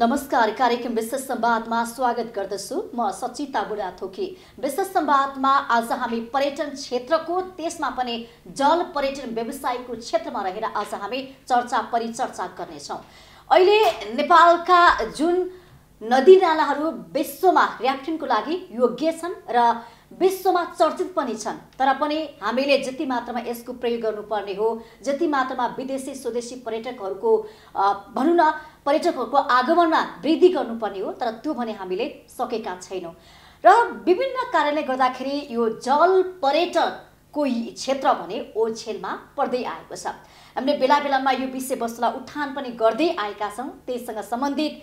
नमस्कार कार्यक्रम विशेष सम्वादमा स्वागत गर्दछु म सचिता बुढा थोकी विशेष सम्वादमा आज हामी पर्यटन क्षेत्रको त्यसमा पनि जल पर्यटन व्यवसायको क्षेत्रमा रहेर आज हामी चर्चा परिचर्चा गर्नेछौँ अहिले नेपालका जुन नदी नालाहरू विश्वमा ऱ्याफ्टिङको लागि योग्य छन् र विश्वमा चर्चित पनि छन् तर पनि हामीले जति मात्रामा यसको प्रयोग गर्नुपर्ने हो जति मात्रामा विदेशी स्वदेशी पर्यटकहरूको भनौँ न पर्यटकहरूको आगमनमा वृद्धि गर्नुपर्ने हो तर त्यो भने हामीले सकेका छैनौँ र विभिन्न कारणले गर्दाखेरि यो जल पर्यटकको क्षेत्र भने ओछेलमा पर्दै आएको छ हामीले बेला बेलामा यो विषयवस्तुलाई उत्थान पनि गर्दै आएका छौँ त्यससँग सम्बन्धित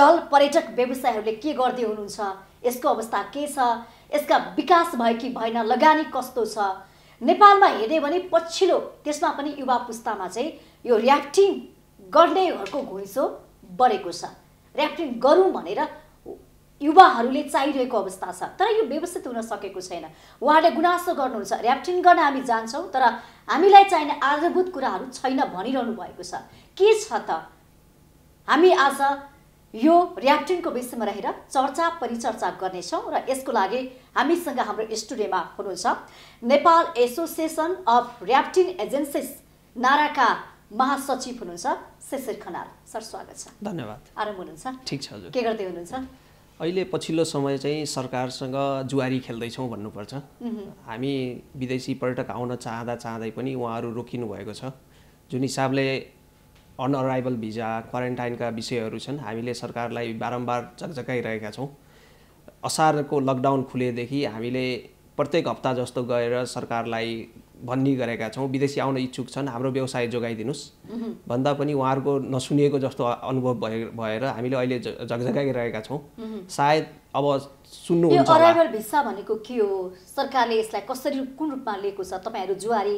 जल पर्यटक व्यवसायहरूले के गर्दै हुनुहुन्छ यसको अवस्था के छ यसका विकास भयो कि भएन लगानी कस्तो छ नेपालमा हेऱ्यो भने पछिल्लो त्यसमा पनि युवा पुस्तामा चाहिँ यो ऱ्याफ्टिङ गर्नेहरूको घुइँचो बढेको छ ऱ्याफ्टिङ गरौँ भनेर युवाहरूले चाहिरहेको अवस्था छ तर यो व्यवस्थित हुन सकेको छैन उहाँले गुनासो गर्नुहुन्छ ऱ्याफ्टिङ गर्न हामी जान्छौँ तर हामीलाई चाहिने आधारभूत कुराहरू छैन भनिरहनु भएको छ के छ त हामी आज यो र्याप्टिङको विषयमा रहेर चर्चा परिचर्चा गर्नेछौँ र यसको लागि हामीसँग हाम्रो स्टुडियोमा हुनुहुन्छ Nepal association of rafting agencies नाराका महासचिव हुनुहुन्छ शिशिर खनाल सर स्वागत छ धन्यवाद आराम हुनुहुन्छ ठिक छ हजुर के गर्दै हुनुहुन्छ अहिले पछिल्लो समय चाहिँ सरकारसँग जुवारी खेल्दैछौँ भन्नुपर्छ हामी विदेशी पर्यटक आउन चाहँदा चाहँदै पनि उहाँहरू रोकिनु भएको छ जुन हिसाबले अनअराइभल भिजा क्वारेन्टाइनका विषयहरू छन् हामीले सरकारलाई बारम्बार झकझकाइरहेका छौँ असारको लकडाउन खुलेदेखि हामीले प्रत्येक हप्ता जस्तो गएर सरकारलाई भन्ने गरेका छौँ विदेशी आउन इच्छुक छन् हाम्रो व्यवसाय जोगाइदिनुहोस् भन्दा पनि उहाँहरूको नसुनिएको जस्तो अनुभव भए भएर हामीले अहिले झकझकाइरहेका छौँ सायद अब सुन्नुहुन्छ अराइभल भिसा भनेको के हो सरकारले यसलाई कसरी कुन रूपमा लिएको छ तपाईँहरू जुवारी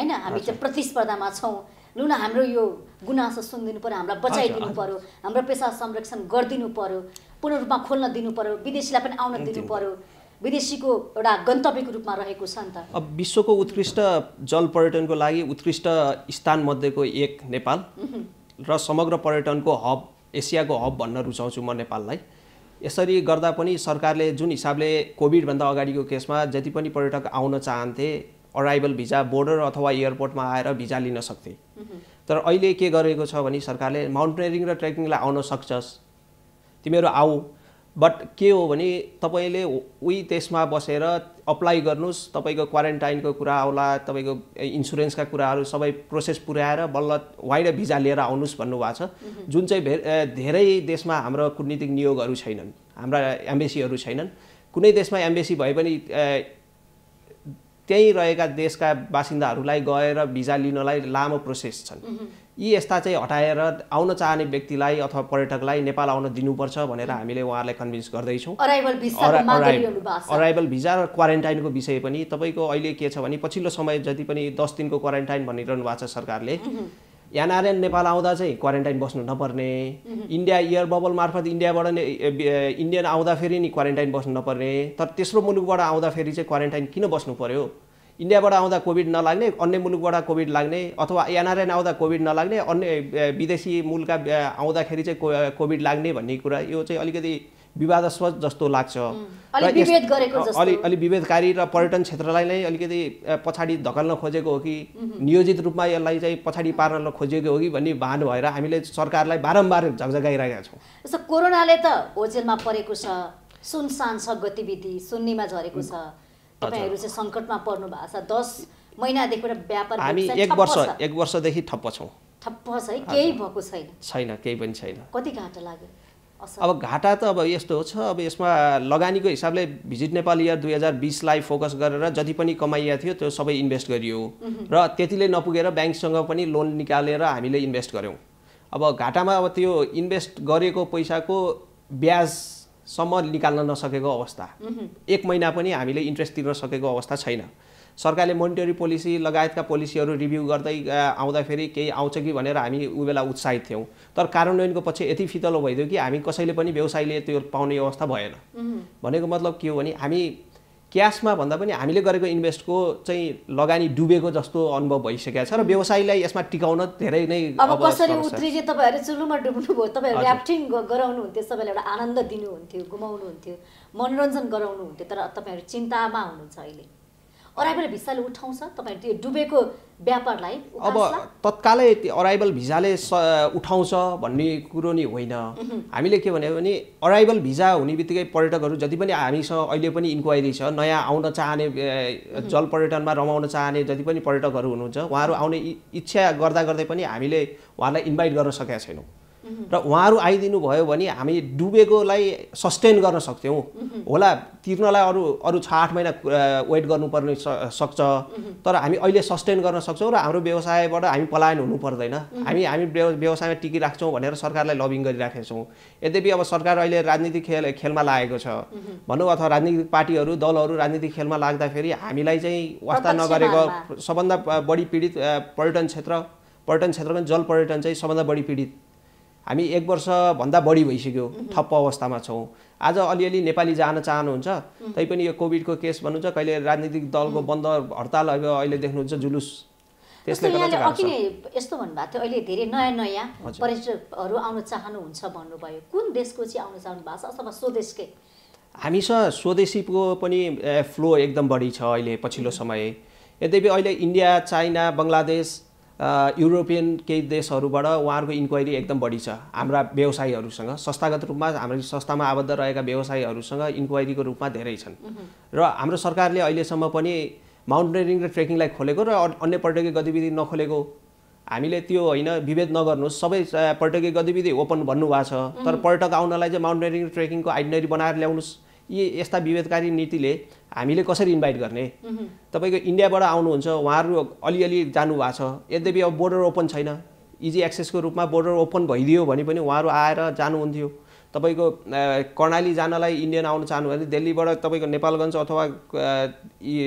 होइन हामी चाहिँ प्रतिस्पर्धामा छौँ लु न हाम्रो यो गुनासो सुनिदिनु पऱ्यो हामीलाई बचाइदिनु पऱ्यो हाम्रो पेसा संरक्षण गरिदिनु पऱ्यो पूर्ण रूपमा खोल्न दिनु पऱ्यो विदेशीलाई पनि आउन दिनु पऱ्यो विदेशीको एउटा गन्तव्यको रूपमा रहेको छ नि त अब विश्वको उत्कृष्ट जल पर्यटनको लागि उत्कृष्ट स्थान मध्येको एक नेपाल र समग्र पर्यटनको हब एसियाको हब भन्न रुचाउँछु म नेपाललाई यसरी गर्दा पनि सरकारले जुन हिसाबले कोभिडभन्दा अगाडिको केसमा जति पनि पर्यटक आउन चाहन्थे अराइभल भिजा बोर्डर अथवा एयरपोर्टमा आएर भिजा लिन सक्थे तर अहिले के गरेको छ भने सरकारले माउन्टेनरिङ र ट्रेकिङलाई आउन सक्छस् तिमीहरू आऊ बट के हो भने तपाईँले उही त्यसमा बसेर अप्लाई गर्नुहोस् तपाईँको क्वारेन्टाइनको कुरा आउला तपाईँको इन्सुरेन्सका कुराहरू सबै प्रोसेस पुर्याएर बल्ल वाइड भिजा लिएर आउनुहोस् भन्नुभएको छ जुन चाहिँ धेरै देशमा हाम्रो कुटनीतिक नियोगहरू छैनन् हाम्रा एम्बेसीहरू छैनन् कुनै देशमा एम्बेसी भए पनि त्यहीँ रहेका देशका बासिन्दाहरूलाई गएर भिजा लिनलाई लामो प्रोसेस छन् यी यस्ता चाहिँ हटाएर आउन चाहने व्यक्तिलाई अथवा पर्यटकलाई नेपाल आउन दिनुपर्छ भनेर हामीले उहाँहरूलाई कन्भिन्स गर्दैछौँ अराइभल भिजा र क्वारेन्टाइनको विषय पनि तपाईँको अहिले के छ भने पछिल्लो समय जति पनि दस दिनको क्वारेन्टाइन भनिरहनु भएको छ सरकारले एनआरएन नेपाल आउँदा चाहिँ क्वारेन्टाइन बस्नु नपर्ने इन्डिया इयर बबल मार्फत इन्डियाबाट इन्डियन आउँदा फेरि नि क्वारेन्टाइन बस्नु नपर्ने तर तेस्रो मुलुकबाट आउँदा फेरि चाहिँ क्वारेन्टाइन किन बस्नु पर्यो इन्डियाबाट आउँदा कोभिड नलाग्ने अन्य मुलुकबाट कोभिड लाग्ने अथवा एनआरएन आउँदा कोभिड नलाग्ने अन्य विदेशी मुलका आउँदाखेरि चाहिँ कोभिड लाग्ने भन्ने कुरा यो चाहिँ अलिकति विवादास्पद जस्तो लाग्छ अलि अलि विभेदकारी र पर्यटन क्षेत्रलाई नै अलिकति पछाडि धकल्न खोजेको हो कि नियोजित रूपमा यसलाई चाहिँ पछाडि पार्न खोजेको हो कि भन्ने भान भएर हामीले सरकारलाई बारम्बार झगझगाइरहेका छौँ जस्तो कोरोनाले त होजेलमा परेको छ सुनसान छ गतिविधि सुन्नीमा झरेको छ तपाईँहरू चाहिँ सङ्कटमा पर्नु भएको छ दस महिनादेखि व्यापार हामी एक वर्ष एक वर्षदेखि ठप्प छौँ ठप्प छ है केही भएको छैन छैन केही पनि छैन कति घाटा लाग्यो अब घाटा त अब यस्तो छ अब यसमा लगानीको हिसाबले भिजिट नेपाल इयर दुई हजार बिसलाई फोकस गरेर जति पनि कमाइया थियो त्यो सबै इन्भेस्ट गरियो र त्यतिले नपुगेर ब्याङ्कसँग पनि लोन निकालेर हामीले इन्भेस्ट गऱ्यौँ अब घाटामा अब त्यो इन्भेस्ट गरेको पैसाको ब्याजसम्म निकाल्न नसकेको अवस्था एक महिना पनि हामीले इन्ट्रेस्ट तिर्न सकेको अवस्था छैन सरकारले मोनिटरी पोलिसी लगायतका पोलिसीहरू रिभ्यू गर्दै आउँदाखेरि केही आउँछ कि भनेर हामी ऊ बेला उत्साहित थियौँ तर कार्यान्वयनको पछि यति फितलो भइदियो कि हामी कसैले पनि व्यवसायले त्यो पाउने अवस्था भएन भनेको मतलब के हो भने हामी क्यासमा भन्दा पनि हामीले गरेको इन्भेस्टको चाहिँ लगानी डुबेको जस्तो अनुभव भइसकेको छ र व्यवसायलाई यसमा टिकाउन धेरै नै अब कसरी उत्रिजे तपाईँहरू चुलुमा डुब्नुभयो तपाईँहरू ऱ्याफ्टिङ गराउनुहुन्थ्यो सबैलाई एउटा आनन्द दिनुहुन्थ्यो घुमाउनुहुन्थ्यो मनोरञ्जन गराउनुहुन्थ्यो तर तपाईँहरू चिन्तामा हुनुहुन्छ अहिले अराइभल भिसाले उठाउँछ तपाईँहरू त्यो डुबेको व्यापारलाई अब तत्कालै अराइभल भिजाले उठाउँछ भन्ने कुरो नि होइन हामीले के भन्यो भने अराइभल भिजा हुने बित्तिकै पर्यटकहरू जति पनि हामीसँग अहिले पनि इन्क्वायरी छ नयाँ आउन चाहने जल पर्यटनमा रमाउन चाहने जति पनि पर्यटकहरू हुनुहुन्छ उहाँहरू आउने इच्छा गर्दा गर्दै पनि हामीले उहाँलाई इन्भाइट गर्न सकेका छैनौँ र उहाँहरू आइदिनु भयो भने हामी डुबेकोलाई सस्टेन गर्न सक्थ्यौँ होला तिर्नलाई अरू अरू छ आठ महिना वेट गर्नुपर्ने सक्छ तर हामी अहिले सस्टेन गर्न सक्छौँ र हाम्रो व्यवसायबाट हामी पलायन हुनु पर्दैन हामी हामी व्यवसायमा टिकिराख्छौँ भनेर सरकारलाई लबिङ गरिराखेका छौँ यद्यपि अब सरकार अहिले राजनीतिक खेल खेलमा लागेको छ भनौँ अथवा राजनीतिक पार्टीहरू दलहरू राजनीतिक खेलमा लाग्दाखेरि हामीलाई चाहिँ वास्ता नगरेको सबभन्दा बढी पीडित पर्यटन क्षेत्र पर्यटन क्षेत्रमा जल पर्यटन चाहिँ सबभन्दा बढी पीडित हामी एक वर्षभन्दा बढी भइसक्यो ठप्प अवस्थामा छौँ आज अलिअलि नेपाली जान चाहनुहुन्छ तैपनि यो कोभिडको केस भन्नुहुन्छ कहिले राजनीतिक दलको बन्द हडताल अब अहिले देख्नुहुन्छ जुलुस त्यसले गर्दा अघि नै यस्तो भन्नुभएको थियो अहिले धेरै नयाँ नयाँ पर्यटकहरू आउन चाहनुहुन्छ भन्नुभयो कुन देशको चाहिँ आउन चाहनु भएको छ अथवा स्वदेशकै हामीसँग स्वदेशीको पनि फ्लो एकदम बढी छ अहिले पछिल्लो समय यद्यपि अहिले इन्डिया चाइना बङ्गलादेश युरोपियन केही देशहरूबाट उहाँहरूको इन्क्वायरी एकदम बढी छ हाम्रा व्यवसायीहरूसँग संस्थागत रूपमा हाम्रो संस्थामा आबद्ध रहेका व्यवसायीहरूसँग इन्क्वायरीको रूपमा धेरै छन् र हाम्रो सरकारले अहिलेसम्म पनि माउन्टेनरिङ र ट्रेकिङलाई खोलेको र अन्य पर्यटकीय गतिविधि नखोलेको हामीले त्यो होइन विभेद नगर्नुहोस् सबै पर्यटकीय गतिविधि ओपन भन्नुभएको छ तर पर्यटक आउनलाई चाहिँ माउन्टेनरिङ र ट्रेकिङको आइडिनेरी बनाएर ल्याउनुहोस् यी यस्ता विभेदकारी नीतिले हामीले कसरी इन्भाइट गर्ने तपाईँको इन्डियाबाट आउनुहुन्छ उहाँहरू अलिअलि जानुभएको छ यद्यपि अब बोर्डर ओपन छैन इजी एक्सेसको रूपमा बोर्डर ओपन भइदियो भने पनि उहाँहरू आएर जानुहुन्थ्यो तपाईँको कर्णाली जानलाई इन्डियन आउनु चाहनु भने दिल्लीबाट तपाईँको नेपालगञ्ज अथवा यी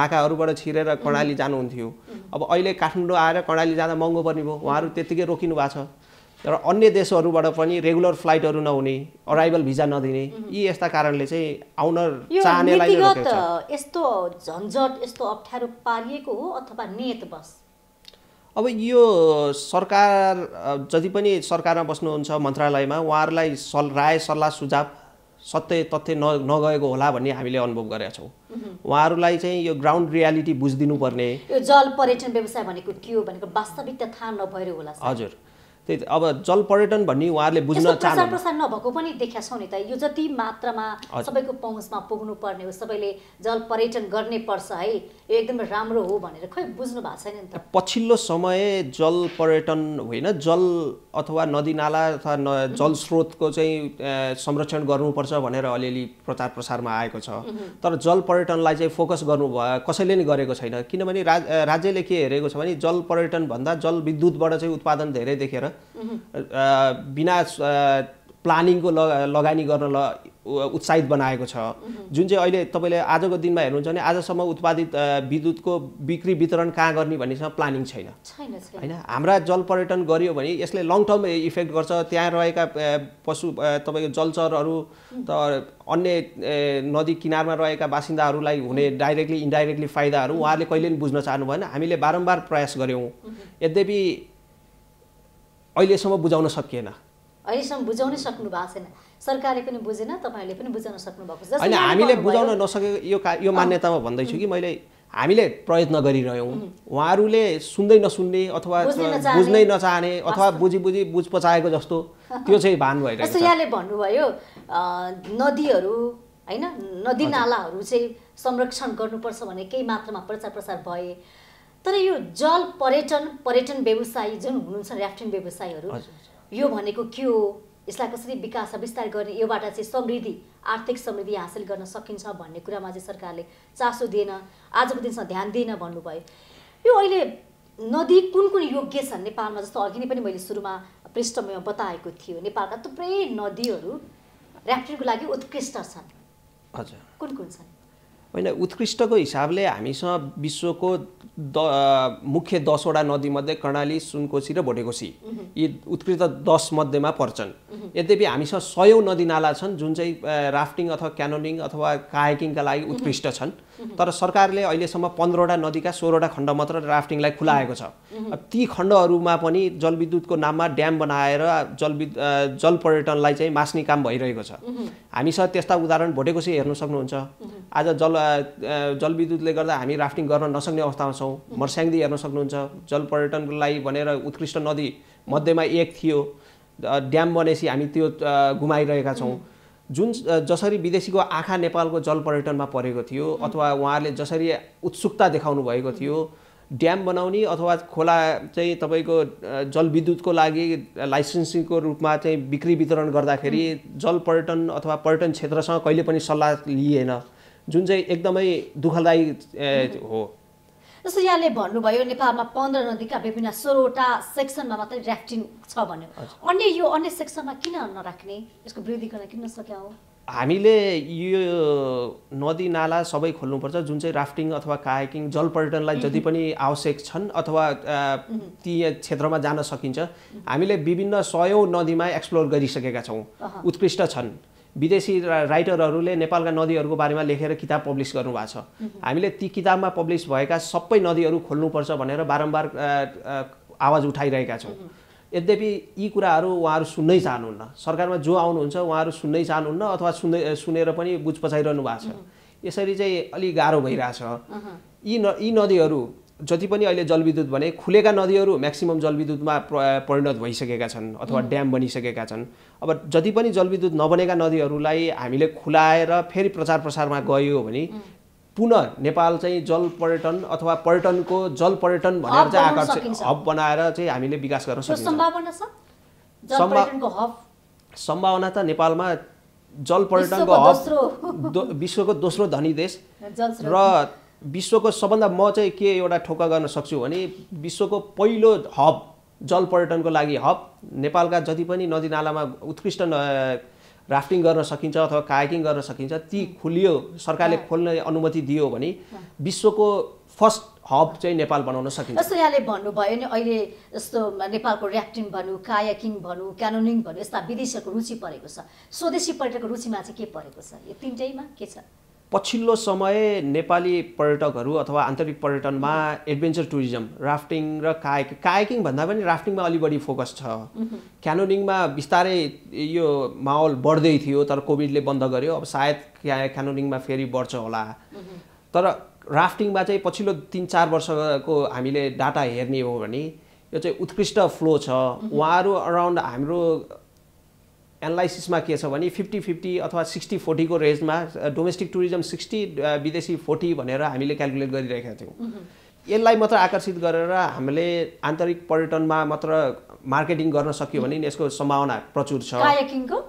नाकाहरूबाट छिरेर कर्णाली जानुहुन्थ्यो अब अहिले काठमाडौँ आएर कर्णाली जाँदा महँगो पर्ने भयो उहाँहरू त्यत्तिकै रोकिनु भएको छ र अन्य देशहरूबाट पनि रेगुलर फ्लाइटहरू नहुने अराइभल भिजा नदिने यी यस्ता कारणले चाहिँ आउन चाहनेलाई यस्तो झन्झट यस्तो अप्ठ्यारो पारिएको हो अथवा नियत बस अब यो सरकार जति पनि सरकारमा बस्नुहुन्छ मन्त्रालयमा उहाँहरूलाई सल राय सल्लाह सुझाव सत्य तथ्य न नगएको होला भन्ने हामीले अनुभव गरेका छौँ उहाँहरूलाई चाहिँ यो ग्राउन्ड रियालिटी बुझिदिनुपर्ने यो जल पर्यटन व्यवसाय भनेको के हो भनेको वास्तविकता थाहा नभएर होला हजुर त्यही त अब जल पर्यटन भन्ने उहाँहरूले बुझ्न चाहनु प्रसार नभएको पनि देखिया नि त यो जति मात्रामा सबैको पहुँचमा पुग्नु पर्ने हो सबैले जल पर्यटन गर्ने पर्छ है यो एकदमै राम्रो हो भनेर खै बुझ्नु भएको छैन नि त पछिल्लो समय जल पर्यटन होइन जल अथवा नदीनाला अथवा न जलस्रोतको चाहिँ संरक्षण गर्नुपर्छ भनेर अलिअलि प्रचार प्रसारमा आएको छ तर जल पर्यटनलाई चाहिँ फोकस गर्नु गर्नुभयो कसैले नै गरेको छैन किनभने राज राज्यले के हेरेको छ भने जल पर्यटनभन्दा जल विद्युतबाट चाहिँ उत्पादन धेरै देखेर बिना प्लानिङको लग लगानी गर्न ल उत्साहित बनाएको छ जुन चाहिँ अहिले तपाईँले आजको दिनमा हेर्नुहुन्छ भने आजसम्म उत्पादित विद्युतको बिक्री वितरण कहाँ गर्ने भन्नेसँग प्लानिङ छैन होइन हाम्रा जल पर्यटन गरियो भने यसले लङ टर्म इफेक्ट गर्छ त्यहाँ रहेका पशु तपाईँको जलचरहरू त अन्य नदी किनारमा रहेका बासिन्दाहरूलाई हुने डाइरेक्टली इन्डाइरेक्टली फाइदाहरू उहाँहरूले कहिले पनि बुझ्न चाहनु भएन हामीले बारम्बार प्रयास गऱ्यौँ यद्यपि अहिलेसम्म बुझाउन सकिएन अहिलेसम्म बुझाउनै सक्नु भएको छैन सरकारले पनि बुझेन तपाईँहरूले पनि बुझाउन सक्नुभएको छ होइन हामीले बुझाउन नसकेको यो का यो मान्यतामा भन्दैछु कि मैले हामीले प्रयत्न गरिरह्यौँ उहाँहरूले सुन्दै नसुन्ने अथवा बुझ्नै नचाहने अथवा बुझी बुझी बुझ पचाएको जस्तो त्यो चाहिँ भान भइरहेको छ यहाँले भन्नुभयो नदीहरू होइन नदी नालाहरू चाहिँ संरक्षण गर्नुपर्छ भने केही मात्रामा प्रचार प्रसार भए तर यो जल पर्यटन पर्यटन व्यवसायी जुन हुनुहुन्छ ऱ्याफ्टिङ व्यवसायीहरू यो भनेको के हो यसलाई कसरी विकास विस्तार गर्ने योबाट चाहिँ समृद्धि आर्थिक समृद्धि हासिल गर्न सकिन्छ भन्ने कुरामा चाहिँ सरकारले चासो दिएन आजको दिनसम्म ध्यान दिएन भन्नुभयो यो अहिले नदी कुन कुन योग्य छन् नेपालमा जस्तो अघि नै पनि मैले सुरुमा पृष्ठमा बताएको थियो नेपालका थुप्रै नदीहरू ऱ्याफ्टिङको लागि उत्कृष्ट छन् हजुर कुन कुन छन् होइन उत्कृष्टको हिसाबले हामीसँग विश्वको द मुख्य दसवटा नदीमध्ये कर्णाली सुनकोसी र भोटेकोसी यी उत्कृष्ट दस मध्येमा पर्छन् यद्यपि हामीसँग सयौँ नदीनाला छन् जुन चाहिँ राफ्टिङ अथवा क्यानोनिङ अथवा कायाकिङका लागि उत्कृष्ट छन् तर सरकारले अहिलेसम्म पन्ध्रवटा नदीका सोह्रवटा खण्ड मात्र राफ्टिङलाई खुलाएको छ ती खण्डहरूमा पनि जलविद्युतको नाममा ड्याम बनाएर जलविद जल पर्यटनलाई चाहिँ मास्ने काम भइरहेको छ हामीसँग त्यस्ता उदाहरण भोटेकोसी हेर्न सक्नुहुन्छ आज जल जलविद्युतले गर्दा हामी राफ्टिङ गर्न नसक्ने अवस्थामा छौँ मर्स्याङ्दी हेर्न सक्नुहुन्छ जल पर्यटनको लागि भनेर उत्कृष्ट नदी मध्येमा एक थियो ड्याम बनेपछि हामी त्यो गुमाइरहेका छौँ जुन जसरी विदेशीको आँखा नेपालको जल पर्यटनमा परेको थियो अथवा उहाँहरूले जसरी उत्सुकता देखाउनु भएको थियो ड्याम बनाउने अथवा खोला चाहिँ तपाईँको जलविद्युतको लागि लाइसेन्सिङको रूपमा चाहिँ बिक्री वितरण गर्दाखेरि जल पर्यटन अथवा पर्यटन क्षेत्रसँग कहिले पनि सल्लाह लिएन जुन चाहिँ एकदमै दुःखदायी हो जस्तो यहाँले भन्नुभयो नेपालमा पन्ध्र नदीका विभिन्न सोह्रवटा सेक्सनमा मात्रै ऱ्याफ्टिङ छ भन्यो अन्य यो अन्य सेक्सनमा किन नराख्ने यसको वृद्धि गर्न किन सक्या हो हामीले यो नदी नाला सबै खोल्नुपर्छ जुन चाहिँ राफ्टिङ अथवा कायाकिङ जल पर्यटनलाई जति पनि आवश्यक छन् अथवा ती क्षेत्रमा जान सकिन्छ हामीले विभिन्न सयौँ नदीमा एक्सप्लोर गरिसकेका छौँ उत्कृष्ट छन् विदेशी राइटरहरूले नेपालका नदीहरूको बारेमा लेखेर किताब पब्लिस गर्नुभएको छ mm-hmm. हामीले ती किताबमा पब्लिस भएका सबै नदीहरू खोल्नुपर्छ भनेर बारम्बार आवाज उठाइरहेका छौँ mm-hmm. यद्यपि यी कुराहरू उहाँहरू सुन्नै चाहनुहुन्न सरकारमा जो आउनुहुन्छ उहाँहरू सुन्नै चाहनुहुन्न अथवा सुन्दै सुनेर पनि बुझ पचाइरहनु भएको छ mm-hmm. यसरी चाहिँ अलिक गाह्रो भइरहेछ यी न यी नदीहरू जति पनि अहिले जलविद्युत भने खुलेका नदीहरू म्याक्सिमम् जलविद्युतमा परिणत भइसकेका छन् अथवा ड्याम बनिसकेका छन् अब जति पनि जलविद्युत नबनेका नदीहरूलाई हामीले खुलाएर फेरि प्रचार प्रसारमा गयो भने पुनः नेपाल चाहिँ जल पर्यटन अथवा पर्यटनको जल पर्यटन भनेर चाहिँ आकर्षित हब बनाएर चाहिँ हामीले विकास गर्न सकिन्छ सम्भावना त नेपालमा जल पर्यटनको हब विश्वको दोस्रो धनी देश र विश्वको सबभन्दा म चाहिँ के एउटा ठोका गर्न सक्छु भने विश्वको पहिलो हब जल पर्यटनको लागि हब नेपालका जति पनि नदीनालामा उत्कृष्ट राफ्टिङ गर्न सकिन्छ अथवा कायाकिङ गर्न सकिन्छ ती खोलियो सरकारले खोल्ने अनुमति दियो भने विश्वको फर्स्ट हब चाहिँ नेपाल बनाउन सकिन्छ जस्तो यहाँले भन्नुभयो नि अहिले जस्तो नेपालको ऱ्याफ्टिङ भनौँ कायाकिङ भनौँ क्यानोनिङ भनौँ यस्ता विदेशीहरूको रुचि परेको छ स्वदेशी पर्यटकको रुचिमा चाहिँ के परेको छ यो तिनटैमा के छ पछिल्लो समय नेपाली पर्यटकहरू अथवा आन्तरिक पर्यटनमा एडभेन्चर टुरिज्म राफ्टिङ र कायक कायकिङ भन्दा पनि राफ्टिङमा अलि बढी फोकस छ क्यानोनिङमा बिस्तारै यो माहौल बढ्दै थियो तर कोभिडले बन्द गर्यो अब सायद क्यानोनिङमा फेरि बढ्छ होला तर राफ्टिङमा चाहिँ पछिल्लो तिन चार वर्षको हामीले डाटा हेर्ने हो भने यो चाहिँ उत्कृष्ट फ्लो छ उहाँहरू अराउन्ड हाम्रो एनालाइसिसमा के छ भने फिफ्टी फिफ्टी अथवा सिक्सटी फोर्टीको रेन्जमा डोमेस्टिक टुरिज्म सिक्सटी विदेशी फोर्टी भनेर हामीले क्यालकुलेट गरिरहेका थियौँ यसलाई मात्र आकर्षित गरेर हामीले आन्तरिक पर्यटनमा मात्र मार्केटिङ गर्न सक्यो भने यसको सम्भावना प्रचुर छ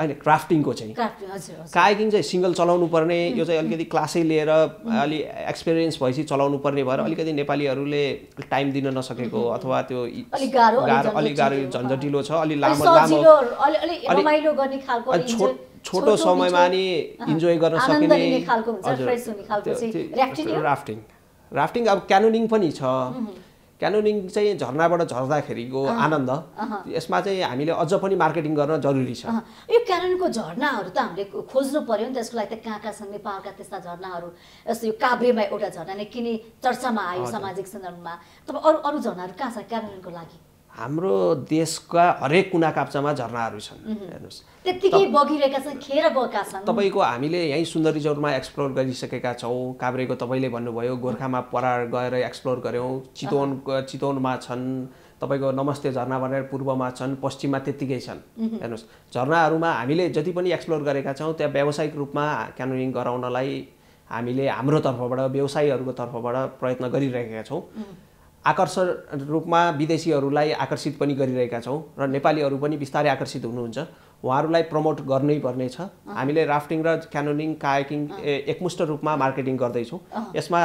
होइन क्राफ्टिङको चाहिँ कायाकिङ चाहिँ सिङ्गल चलाउनु पर्ने यो चाहिँ अलिकति क्लासै लिएर अलि एक्सपिरियन्स भएपछि चलाउनु पर्ने भएर अलिकति नेपालीहरूले टाइम दिन नसकेको अथवा त्यो गाह्रो अलिक गाह्रो झन्झटिलो छ अलिक लामो लामो छोटो समयमा नि इन्जोय गर्न सकिने राफ्टिङ राफ्टिङ अब क्यानोनिङ पनि छ क्यानोनिङ चाहिँ झर्नाबाट झर्दाखेरिको आनन्द यसमा चाहिँ हामीले अझ पनि मार्केटिङ गर्न जरुरी छ यो क्यानोनिङको झर्नाहरू त हामीले खोज्नु पऱ्यो नि त्यसको लागि त कहाँ कहाँ छन् नेपालका त्यस्ता झर्नाहरू जस्तो यो काभ्रेमा एउटा झर्ना नै किन चर्चामा आयो सामाजिक सन्दर्भमा तपाईँ अरू अरू झर्नाहरू कहाँ छ क्यानोनिङको लागि हाम्रो देशका हरेक कुना काप्चामा झर्नाहरू छन् हेर्नुहोस् त्यत्तिकै बगिरहेका छन् खेर गएका छन् तपाईँको हामीले यहीँ सुन्दर रिजोर्टमा एक्सप्लोर गरिसकेका छौँ काभ्रेको तपाईँले भन्नुभयो गोर्खामा परार गएर एक्सप्लोर गऱ्यौँ चितवन चितवनमा छन् तपाईँको नमस्ते झरना भनेर पूर्वमा छन् पश्चिममा त्यत्तिकै छन् हेर्नुहोस् झरनाहरूमा हामीले जति पनि एक्सप्लोर गरेका छौँ त्यहाँ व्यावसायिक रूपमा क्यानोनिङ गराउनलाई हामीले हाम्रो तर्फबाट व्यवसायीहरूको तर्फबाट प्रयत्न गरिरहेका छौँ आकर्षण रूपमा विदेशीहरूलाई आकर्षित पनि गरिरहेका छौँ र नेपालीहरू पनि बिस्तारै आकर्षित हुनुहुन्छ उहाँहरूलाई प्रमोट गर्नै पर्नेछ हामीले राफ्टिङ र क्यानोनिङ कायाकिङ एकमुष्ट रूपमा मार्केटिङ गर्दैछौँ यसमा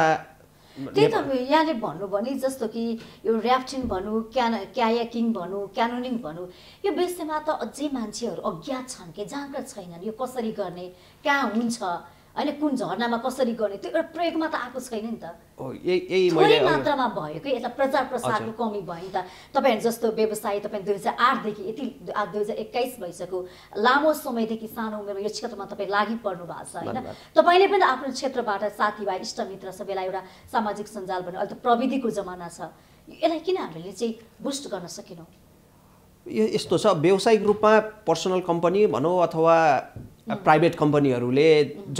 त्यही त यहाँले भन्नु भने जस्तो कि यो ऱ्याफ्टिङ भनौँ क्या क्यायाकिङ भनौँ क्यानोनिङ भनौँ यो विषयमा त अझै मान्छेहरू अज्ञात छन् कि जाँगर छैनन् यो कसरी गर्ने कहाँ हुन्छ होइन कुन झर्नामा कसरी गर्ने त्यो एउटा प्रयोगमा त आएको छैन नि त थोरै मात्रामा भयो कि यसलाई प्रचार प्रसारको कमी भयो नि त तपाईँहरू जस्तो व्यवसाय तपाईँ दुई हजार आठदेखि यति दुई हजार एक्काइस भइसक्यो लामो समयदेखि सानो उमेरमा यो क्षेत्रमा तपाईँ लागि पर्नु भएको छ होइन तपाईँले पनि आफ्नो क्षेत्रबाट साथीभाइ इष्टमित्र सबैलाई एउटा सामाजिक सञ्जाल भन्ने अहिले त प्रविधिको जमाना छ यसलाई किन हामीले चाहिँ बुस्ट गर्न सकेनौँ यस्तो छ व्यवसायिक रूपमा पर्सनल कम्पनी भनौँ अथवा प्राइभेट कम्पनीहरूले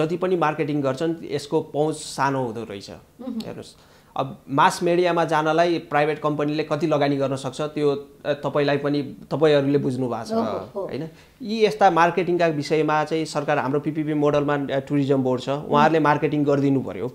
जति पनि मार्केटिङ गर्छन् यसको पहुँच सानो हुँदो रहेछ हेर्नुहोस् अब मास मिडियामा जानलाई प्राइभेट कम्पनीले कति लगानी गर्न सक्छ त्यो तपाईँलाई पनि तपाईँहरूले बुझ्नु भएको छ होइन यी यस्ता मार्केटिङका विषयमा चाहिँ सरकार हाम्रो पिपिपी मोडलमा टुरिज्म बोर्ड छ उहाँहरूले मार्केटिङ गरिदिनु पऱ्यो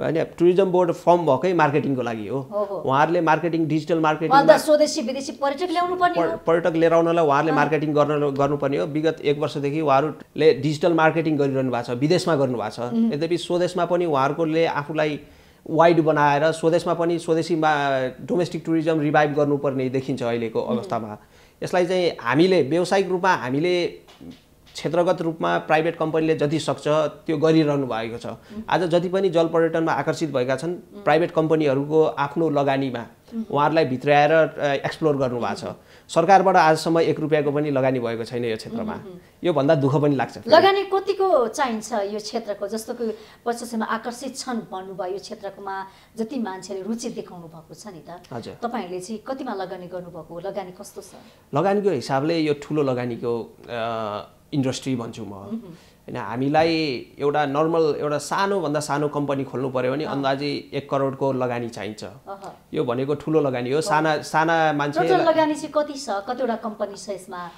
होइन टुरिज्म बोर्ड फर्म भएकै मार्केटिङको लागि हो उहाँहरूले मार्केटिङ डिजिटल मार्केटिङ स्वदेशी विदेशी पर्यटक ल्याउनु लिएर आउनलाई उहाँहरूले मार्केटिङ गर्न गर्नुपर्ने हो विगत एक वर्षदेखि उहाँहरूले डिजिटल मार्केटिङ गरिरहनु भएको छ विदेशमा गर्नु भएको छ यद्यपि स्वदेशमा पनि उहाँहरूकोले आफूलाई वाइड बनाएर स्वदेशमा पनि स्वदेशीमा डोमेस्टिक टुरिज्म रिभाइभ गर्नुपर्ने देखिन्छ अहिलेको अवस्थामा यसलाई चाहिँ हामीले व्यावसायिक रूपमा हामीले क्षेत्रगत रूपमा प्राइभेट कम्पनीले जति सक्छ त्यो गरिरहनु भएको छ आज जति पनि जल पर्यटनमा आकर्षित भएका छन् प्राइभेट कम्पनीहरूको आफ्नो लगानीमा उहाँहरूलाई भित्राएर एक्सप्लोर गर्नुभएको छ सरकारबाट आजसम्म एक रुपियाँको पनि लगानी भएको छैन यो क्षेत्रमा योभन्दा दुःख पनि लाग्छ लगानी कतिको चाहिन्छ यो क्षेत्रको जस्तो कि पश्चिमा आकर्षित छन् भन्नुभयो यो क्षेत्रकोमा जति मान्छेले रुचि देखाउनु भएको छ नि त हजुर तपाईँहरूले चाहिँ कतिमा लगानी गर्नुभएको लगानी कस्तो छ लगानीको हिसाबले यो ठुलो लगानीको इन्डस्ट्री भन्छु म होइन हामीलाई एउटा नर्मल एउटा सानोभन्दा सानो कम्पनी खोल्नु पऱ्यो भने अन्दाजी एक करोडको लगानी चाहिन्छ यो भनेको ठुलो लगानी हो साना साना मान्छे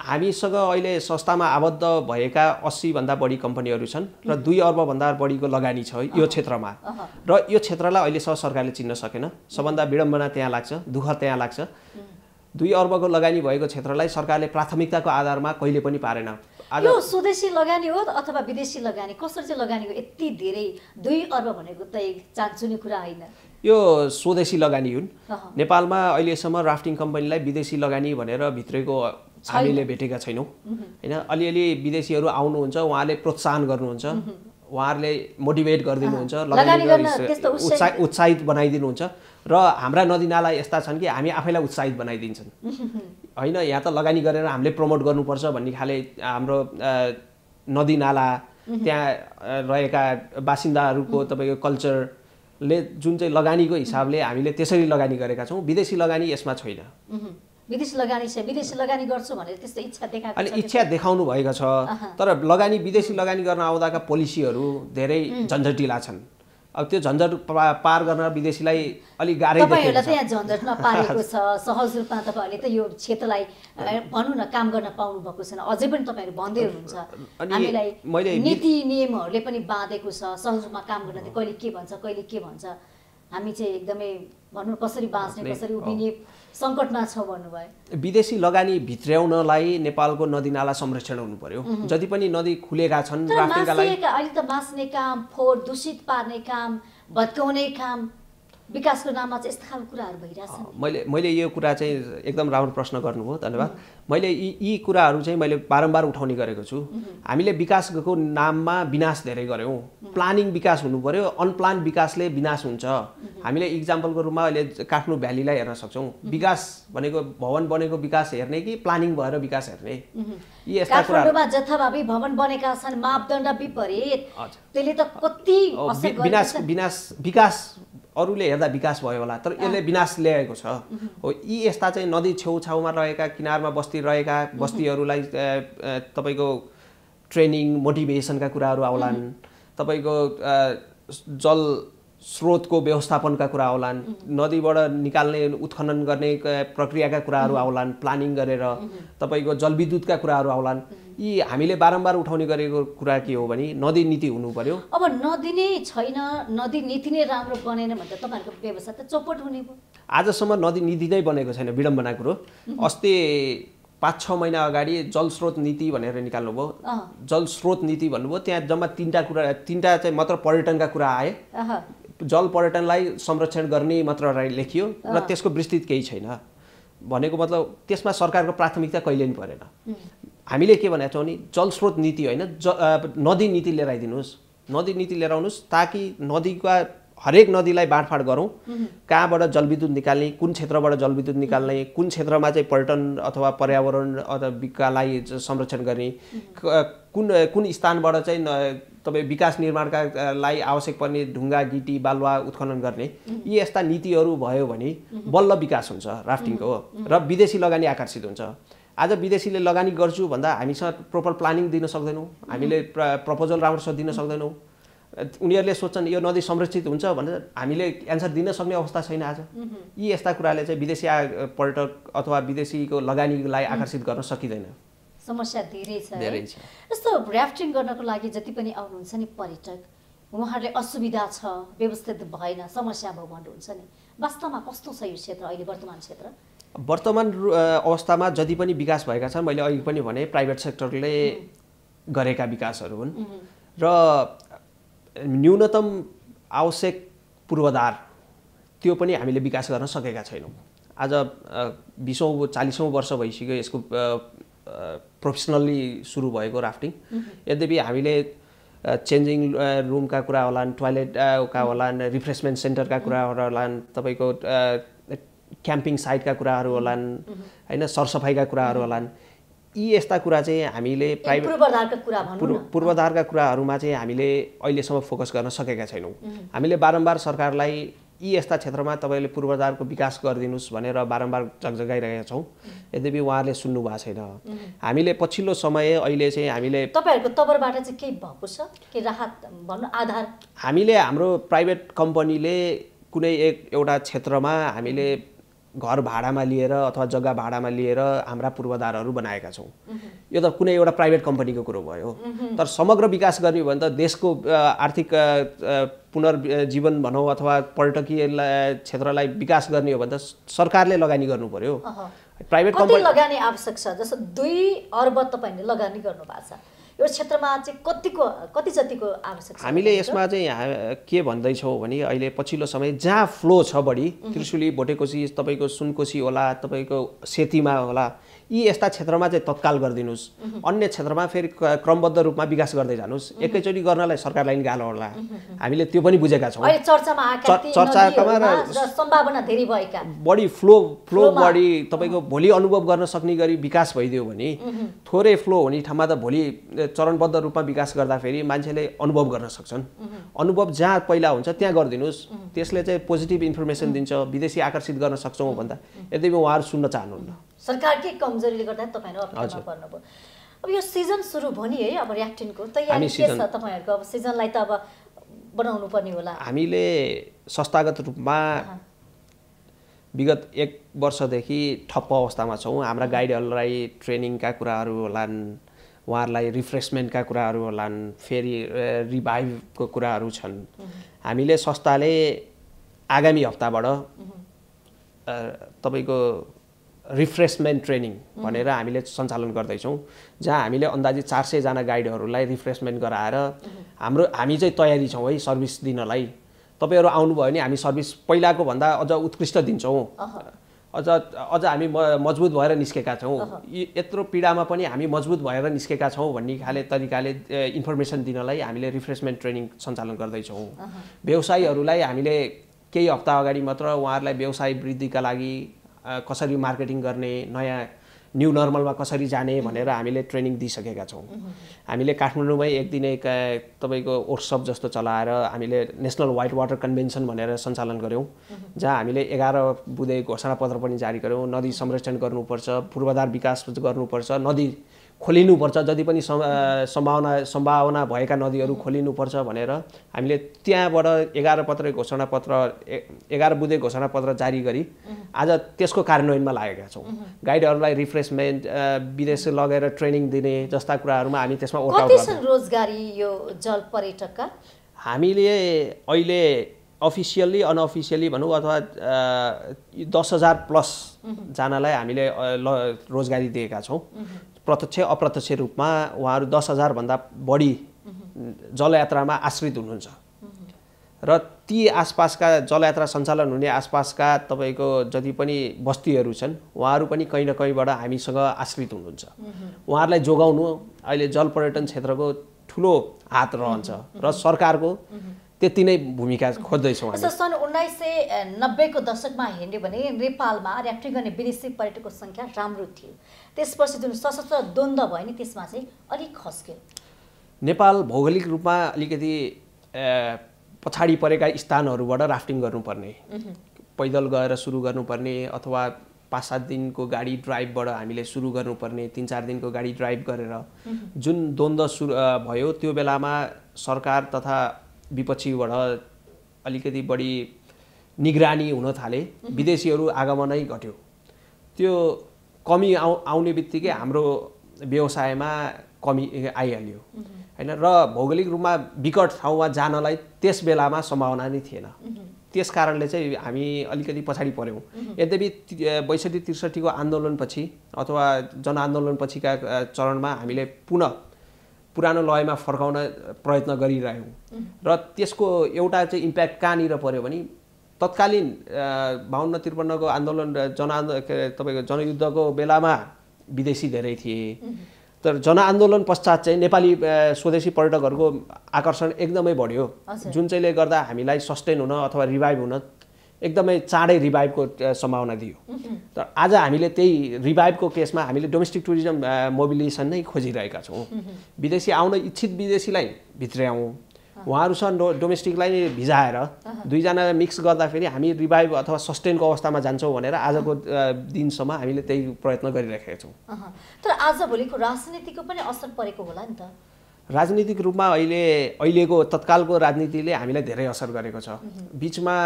हामीसँग अहिले संस्थामा आबद्ध भएका अस्सीभन्दा बढी कम्पनीहरू छन् र दुई अर्बभन्दा बढीको लगानी छ यो क्षेत्रमा र यो क्षेत्रलाई अहिलेसम्म सरकारले चिन्न सकेन सबभन्दा विडम्बना त्यहाँ लाग्छ दुःख त्यहाँ लाग्छ दुई अर्बको लगानी भएको क्षेत्रलाई सरकारले प्राथमिकताको आधारमा कहिले पनि पारेन यो स्वदेशी लगानी हो अथवा विदेशी लगानी कसरी चाहिँ लगानी हो यति धेरै दुई अर्ब भनेको त चान्चुने कुरा होइन यो स्वदेशी लगानी हुन् नेपालमा अहिलेसम्म राफ्टिङ कम्पनीलाई विदेशी लगानी भनेर भित्रैको हामीले भेटेका छैनौँ होइन अलिअलि विदेशीहरू आउनुहुन्छ उहाँले प्रोत्साहन गर्नुहुन्छ उहाँहरूले मोटिभेट गरिदिनुहुन्छ उत्साहित बनाइदिनुहुन्छ र हाम्रा नदीनाला यस्ता छन् कि हामी आफैलाई उत्साहित बनाइदिन्छन् होइन यहाँ त लगानी गरेर हामीले प्रमोट गर्नुपर्छ भन्ने खाले हाम्रो नदीनाला त्यहाँ रहेका बासिन्दाहरूको तपाईँको कल्चरले जुन चाहिँ लगानीको हिसाबले हामीले त्यसरी लगानी गरेका छौँ विदेशी लगानी यसमा छैन विदेशी लगानी छ विदेशी लगानी गर्छु भनेर त्यस्तो इच्छा देखाएको अनि इच्छा देखाउनु भएको छ तर लगानी विदेशी लगानी गर्न आउँदाका पोलिसीहरू धेरै झन्झटिला छन् अब त्यो झन्झट पार गर्न विदेशीलाई अलिक गाह्रै तपाईँहरूलाई छ सहज रूपमा तपाईँहरूले त यो क्षेत्रलाई भनौँ न काम गर्न पाउनु भएको छैन अझै पनि तपाईँहरू भन्दै हुनुहुन्छ हामीलाई नीति नियमहरूले पनि बाँधेको छ सहज रूपमा काम गर्न कहिले के भन्छ कहिले के भन्छ हामी चाहिँ एकदमै भनौँ कसरी बाँच्ने कसरी उभिने सङ्कटमा छ भन्नुभयो विदेशी लगानी भित्र्याउनलाई नेपालको नदी नाला संरक्षण हुनु पर्यो जति पनि नदी खुलेका छन् अहिले त बाँच्ने काम फोहोर दूषित पार्ने काम भत्काउने काम विकासको नाममा चाहिँ यस्तो खालको कुराहरू छ मैले मैले यो कुरा चाहिँ एकदम राम्रो प्रश्न गर्नुभयो धन्यवाद मैले यी यी कुराहरू चाहिँ मैले बारम्बार उठाउने गरेको छु हामीले विकासको नाममा विनाश धेरै गऱ्यौँ प्लानिङ विकास हुनु पऱ्यो अनप्लान विकासले विनाश हुन्छ हामीले इक्जाम्पलको रूपमा अहिले काठमाडौँ भ्यालीलाई हेर्न सक्छौँ विकास भनेको भवन बनेको विकास हेर्ने कि प्लानिङ भएर विकास हेर्ने जथाभावी भवन बनेका छन् मापदण्ड विपरीत त्यसले त कति विनाश विनाश विकास अरूले हेर्दा विकास भयो होला तर यसले विनाश ल्याएको छ हो यी यस्ता चाहिँ नदी छेउछाउमा रहेका किनारमा बस्ती रहेका बस्तीहरूलाई तपाईँको ट्रेनिङ मोटिभेसनका कुराहरू आउलान् तपाईँको जल स्रोतको व्यवस्थापनका कुरा आउलान् नदीबाट निकाल्ने उत्खनन गर्ने प्रक्रियाका कुराहरू आउलान् प्लानिङ गरेर तपाईँको जलविद्युतका कुराहरू आउलान् यी हामीले बारम्बार उठाउने गरेको कुरा के हो भने नदी नीति हुनु पर्यो अब नदी नै छैन नदी नीति नै राम्रो बनेन भने त तपाईँहरूको व्यवस्था त चौपट हुने भयो आजसम्म नदी नीति नै बनेको छैन विडम्बना कुरो अस्ति पाँच छ महिना अगाडि जलस्रोत नीति भनेर निकाल्नुभयो जलस्रोत नीति भन्नुभयो त्यहाँ जम्मा तिनवटा कुरा तिनवटा चाहिँ मात्र पर्यटनका कुरा आए जल पर्यटनलाई संरक्षण गर्ने मात्र लेखियो र त्यसको विस्तृत केही छैन भनेको मतलब त्यसमा सरकारको प्राथमिकता कहिले पनि परेन हामीले के भनेको छौँ भने स्रोत नीति होइन ज नदी नीति लिएर आइदिनुहोस् नदी नीति लिएर आउनुहोस् ताकि नदीका हरेक नदीलाई बाँडफाँड गरौँ कहाँबाट जलविद्युत निकाल्ने कुन क्षेत्रबाट जलविद्युत निकाल्ने कुन क्षेत्रमा चाहिँ पर्यटन अथवा पर्यावरण अथवा लागि संरक्षण गर्ने कुन कुन स्थानबाट चाहिँ तपाईँ विकास निर्माणका लागि आवश्यक पर्ने ढुङ्गा गिटी बालुवा उत्खनन गर्ने यी यस्ता नीतिहरू भयो भने बल्ल विकास हुन्छ राफ्टिङको र विदेशी लगानी आकर्षित हुन्छ आज विदेशीले लगानी गर्छु भन्दा हामीसँग प्रोपर प्लानिङ दिन सक्दैनौँ हामीले प्रपोजल राम्रोसँग दिन सक्दैनौँ उनीहरूले सोच्छन् यो नदी संरक्षित हुन्छ भनेर हामीले एन्सर दिन सक्ने अवस्था छैन आज यी यस्ता कुराले चाहिँ विदेशी पर्यटक अथवा विदेशीको लगानीलाई आकर्षित गर्न सकिँदैन समस्या धेरै छ यस्तो ऱ्याफ्टिङ गर्नको लागि जति पनि आउनुहुन्छ नि पर्यटक उहाँहरूले असुविधा छ व्यवस्थित भएन समस्या भयो भन्नुहुन्छ नि वास्तवमा कस्तो छ यो क्षेत्र अहिले वर्तमान क्षेत्र वर्तमान अवस्थामा जति पनि विकास भएका छन् मैले अघि पनि भने प्राइभेट सेक्टरले गरेका विकासहरू हुन् र न्यूनतम आवश्यक पूर्वाधार त्यो पनि हामीले विकास गर्न सकेका छैनौँ आज बिसौँ चालिसौँ वर्ष भइसक्यो यसको प्रोफेसनल्ली सुरु भएको राफ्टिङ mm-hmm। यद्यपि हामीले चेन्जिङ रुमका कुरा होलान् टोयलेटका होला रिफ्रेसमेन्ट सेन्टरका कुराहरू होलान् तपाईँको क्याम्पिङ साइटका कुराहरू mm-hmm। होलान् mm-hmm। होइन सरसफाइका कुराहरू होलान् यी यस्ता कुरा चाहिँ हामीले प्राइभेट पूर्वाधारका कुराहरूमा चाहिँ हामीले अहिलेसम्म फोकस गर्न सकेका छैनौँ हामीले बारम्बार सरकारलाई यी यस्ता क्षेत्रमा तपाईँले पूर्वाधारको विकास गरिदिनुहोस् भनेर बारम्बार जगजगाइरहेका छौँ यद्यपि उहाँहरूले सुन्नु भएको छैन हामीले पछिल्लो समय अहिले चाहिँ हामीले तपाईँहरूको तबरबाट चाहिँ केही भएको छ के राहत भन्नु आधार हामीले हाम्रो प्राइभेट कम्पनीले कुनै एक एउटा क्षेत्रमा हामीले घर भाडामा लिएर अथवा जग्गा भाडामा लिएर हाम्रा पूर्वाधारहरू बनाएका छौँ यो त कुनै एउटा प्राइभेट कम्पनीको कुरो भयो तर समग्र विकास गर्ने भने त देशको आर्थिक पुनर्जीवन भनौँ अथवा पर्यटकीय क्षेत्रलाई विकास गर्ने हो भने त सरकारले लगानी गर्नु पर्यो प्राइभेट कम्पनी लगानी आवश्यक छ जस्तो दुई अर्ब तपाईँले लगानी गर्नु भएको छ यो क्षेत्रमा चाहिँ कतिको कति जतिको आवश्यक छ हामीले यसमा चाहिँ के भन्दैछौँ भने अहिले पछिल्लो समय जहाँ फ्लो छ बढी त्रिशुली भोटेकोसी तपाईँको सुनकोसी होला तपाईँको सेतीमा होला यी यस्ता क्षेत्रमा चाहिँ तत्काल गरिदिनुहोस् अन्य क्षेत्रमा फेरि क्रमबद्ध रूपमा विकास गर्दै जानुहोस् एकैचोटि गर्नलाई सरकारलाई नि गाह्रो होला हामीले त्यो पनि बुझेका छौँ चर्चामा बढी फ्लो फ्लो बढी तपाईँको भोलि अनुभव गर्न सक्ने गरी विकास भइदियो भने थोरै फ्लो हुने ठाउँमा त भोलि चरणबद्ध रूपमा विकास गर्दाखेरि मान्छेले अनुभव गर्न सक्छन् अनुभव जहाँ पहिला हुन्छ त्यहाँ गरिदिनुहोस् त्यसले चाहिँ पोजिटिभ इन्फर्मेसन दिन्छ विदेशी आकर्षित गर्न सक्छौँ भन्दा यद्यपि उहाँहरू सुन्न चाहनुहुन्न सरकारकै कमजोरीले गर्दा तपाईँहरू अप्ठ्यारोमा पर्नुभयो अब यो सिजन सुरु भयो नि है अब ऱ्याक्टिनको तयारी के छ तपाईँहरूको अब सिजनलाई त अब बनाउनु पर्ने होला हामीले संस्थागत रूपमा विगत एक वर्षदेखि ठप्प अवस्थामा छौँ हाम्रा गाइडहरूलाई ट्रेनिङका कुराहरू होलान् उहाँहरूलाई रिफ्रेसमेन्टका कुराहरू होलान् फेरि रिभाइभको कुराहरू छन् हामीले संस्थाले आगामी हप्ताबाट तपाईँको रिफ्रेसमेन्ट ट्रेनिङ mhm. भनेर हामीले सञ्चालन गर्दैछौँ जहाँ हामीले अन्दाजी चार सयजना गाइडहरूलाई रिफ्रेसमेन्ट गराएर mhm. हाम्रो हामी चाहिँ तयारी छौँ है सर्भिस दिनलाई तपाईँहरू आउनुभयो भने हामी सर्भिस पहिलाको भन्दा अझ उत्कृष्ट दिन्छौँ अझ अझ हामी म मजबुत भएर निस्केका छौँ यत्रो पीडामा पनि हामी मजबुत भएर निस्केका छौँ भन्ने खाले तरिकाले इन्फर्मेसन दिनलाई हामीले रिफ्रेसमेन्ट ट्रेनिङ सञ्चालन गर्दैछौँ व्यवसायीहरूलाई हामीले केही हप्ता अगाडि मात्र उहाँहरूलाई व्यवसाय वृद्धिका लागि कसरी मार्केटिङ गर्ने नयाँ न्यू नर्मलमा कसरी जाने भनेर हामीले ट्रेनिङ दिइसकेका छौँ हामीले काठमाडौँमै एक दिन एक तपाईँको वर्कसप जस्तो चलाएर हामीले नेसनल वाइट वाटर कन्भेन्सन भनेर सञ्चालन गऱ्यौँ जहाँ हामीले एघार बुधे घोषणापत्र पनि जारी गऱ्यौँ नदी संरक्षण गर्नुपर्छ पूर्वाधार विकास गर्नुपर्छ नदी खोलिनुपर्छ जति पनि सम्भावना सम्भावना भएका नदीहरू खोलिनुपर्छ भनेर हामीले त्यहाँबाट एघार पत्र घोषणा पत्र एघार बुधे घोषणापत्र जारी गरी आज त्यसको कार्यान्वयनमा लागेका छौँ गाइडहरूलाई रिफ्रेसमेन्ट विदेश लगेर ट्रेनिङ दिने जस्ता कुराहरूमा हामी त्यसमा रोजगारी यो जल पर्यटकका हामीले अहिले अफिसियल्ली अनअफिसियल्ली भनौँ अथवा दस हजार प्लस जनालाई हामीले रोजगारी दिएका छौँ प्रत्यक्ष अप्रत्यक्ष रूपमा उहाँहरू दस हजारभन्दा बढी जलयात्रामा आश्रित हुनुहुन्छ र ती आसपासका जलयात्रा सञ्चालन हुने आसपासका तपाईँको जति पनि बस्तीहरू छन् उहाँहरू पनि कहीँ न कहीँबाट हामीसँग आश्रित हुनुहुन्छ उहाँहरूलाई जोगाउनु अहिले जल पर्यटन क्षेत्रको ठुलो हात रहन्छ र सरकारको त्यति नै भूमिका खोज्दैछौँ सन् उन्नाइस सय नब्बेको दशकमा हेर्ने भने नेपालमा ऱ्याफ्टिङ गर्ने विदेशी पर्यटकको सङ्ख्या राम्रो थियो त्यसपछि जुन सशस्त्र द्वन्द्व भयो नि त्यसमा चाहिँ अलिक खस्क्यो नेपाल भौगोलिक रूपमा अलिकति पछाडि परेका स्थानहरूबाट राफ्टिङ गर्नुपर्ने पैदल गएर सुरु गर्नुपर्ने अथवा पाँच सात दिनको गाडी ड्राइभबाट हामीले सुरु गर्नुपर्ने तिन चार दिनको गाडी ड्राइभ गरेर जुन द्वन्द्व सुरु भयो त्यो बेलामा सरकार तथा विपक्षीबाट अलिकति बढी निगरानी हुन थाले विदेशीहरू आगमनै घट्यो त्यो कमी आउ आउने बित्तिकै हाम्रो व्यवसायमा कमी आइहाल्यो होइन र भौगोलिक रूपमा विकट ठाउँमा जानलाई त्यस बेलामा सम्भावना नै थिएन त्यस कारणले चाहिँ हामी अलिकति पछाडि पऱ्यौँ यद्यपि बैसठी त्रिसठीको आन्दोलनपछि अथवा जनआन्दोलनपछिका चरणमा हामीले पुनः पुरानो लयमा फर्काउन प्रयत्न गरिरह्यौँ र त्यसको एउटा चाहिँ इम्प्याक्ट कहाँनिर पऱ्यो भने तत्कालीन बाहन्न त्रिपन्नको आन्दोलन जनआन्दो के अरे तपाईँको जनयुद्धको बेलामा विदेशी धेरै थिए तर जनआन्दोलन पश्चात चाहिँ नेपाली स्वदेशी पर्यटकहरूको आकर्षण एकदमै बढ्यो जुन चाहिँले गर्दा हामीलाई सस्टेन हुन अथवा रिभाइभ हुन एकदमै चाँडै रिभाइभको सम्भावना दियो mm-hmm. तर आज हामीले त्यही रिभाइभको केसमा हामीले डोमेस्टिक टुरिज्म मोबिलाइजेसन नै खोजिरहेका छौँ mm-hmm. विदेशी आउन इच्छित विदेशीलाई भित्र्याउँ उहाँहरूसँग डो डोमेस्टिकलाई नै भिजाएर दुईजना मिक्स गर्दाखेरि हामी रिभाइभ अथवा सस्टेनको अवस्थामा जान्छौँ भनेर आजको दिनसम्म हामीले त्यही प्रयत्न गरिरहेका छौँ तर आजभोलिको राजनीतिको पनि असर परेको होला नि त राजनीतिक रूपमा अहिले अहिलेको तत्कालको राजनीतिले हामीलाई धेरै असर गरेको छ mm-hmm. बिचमा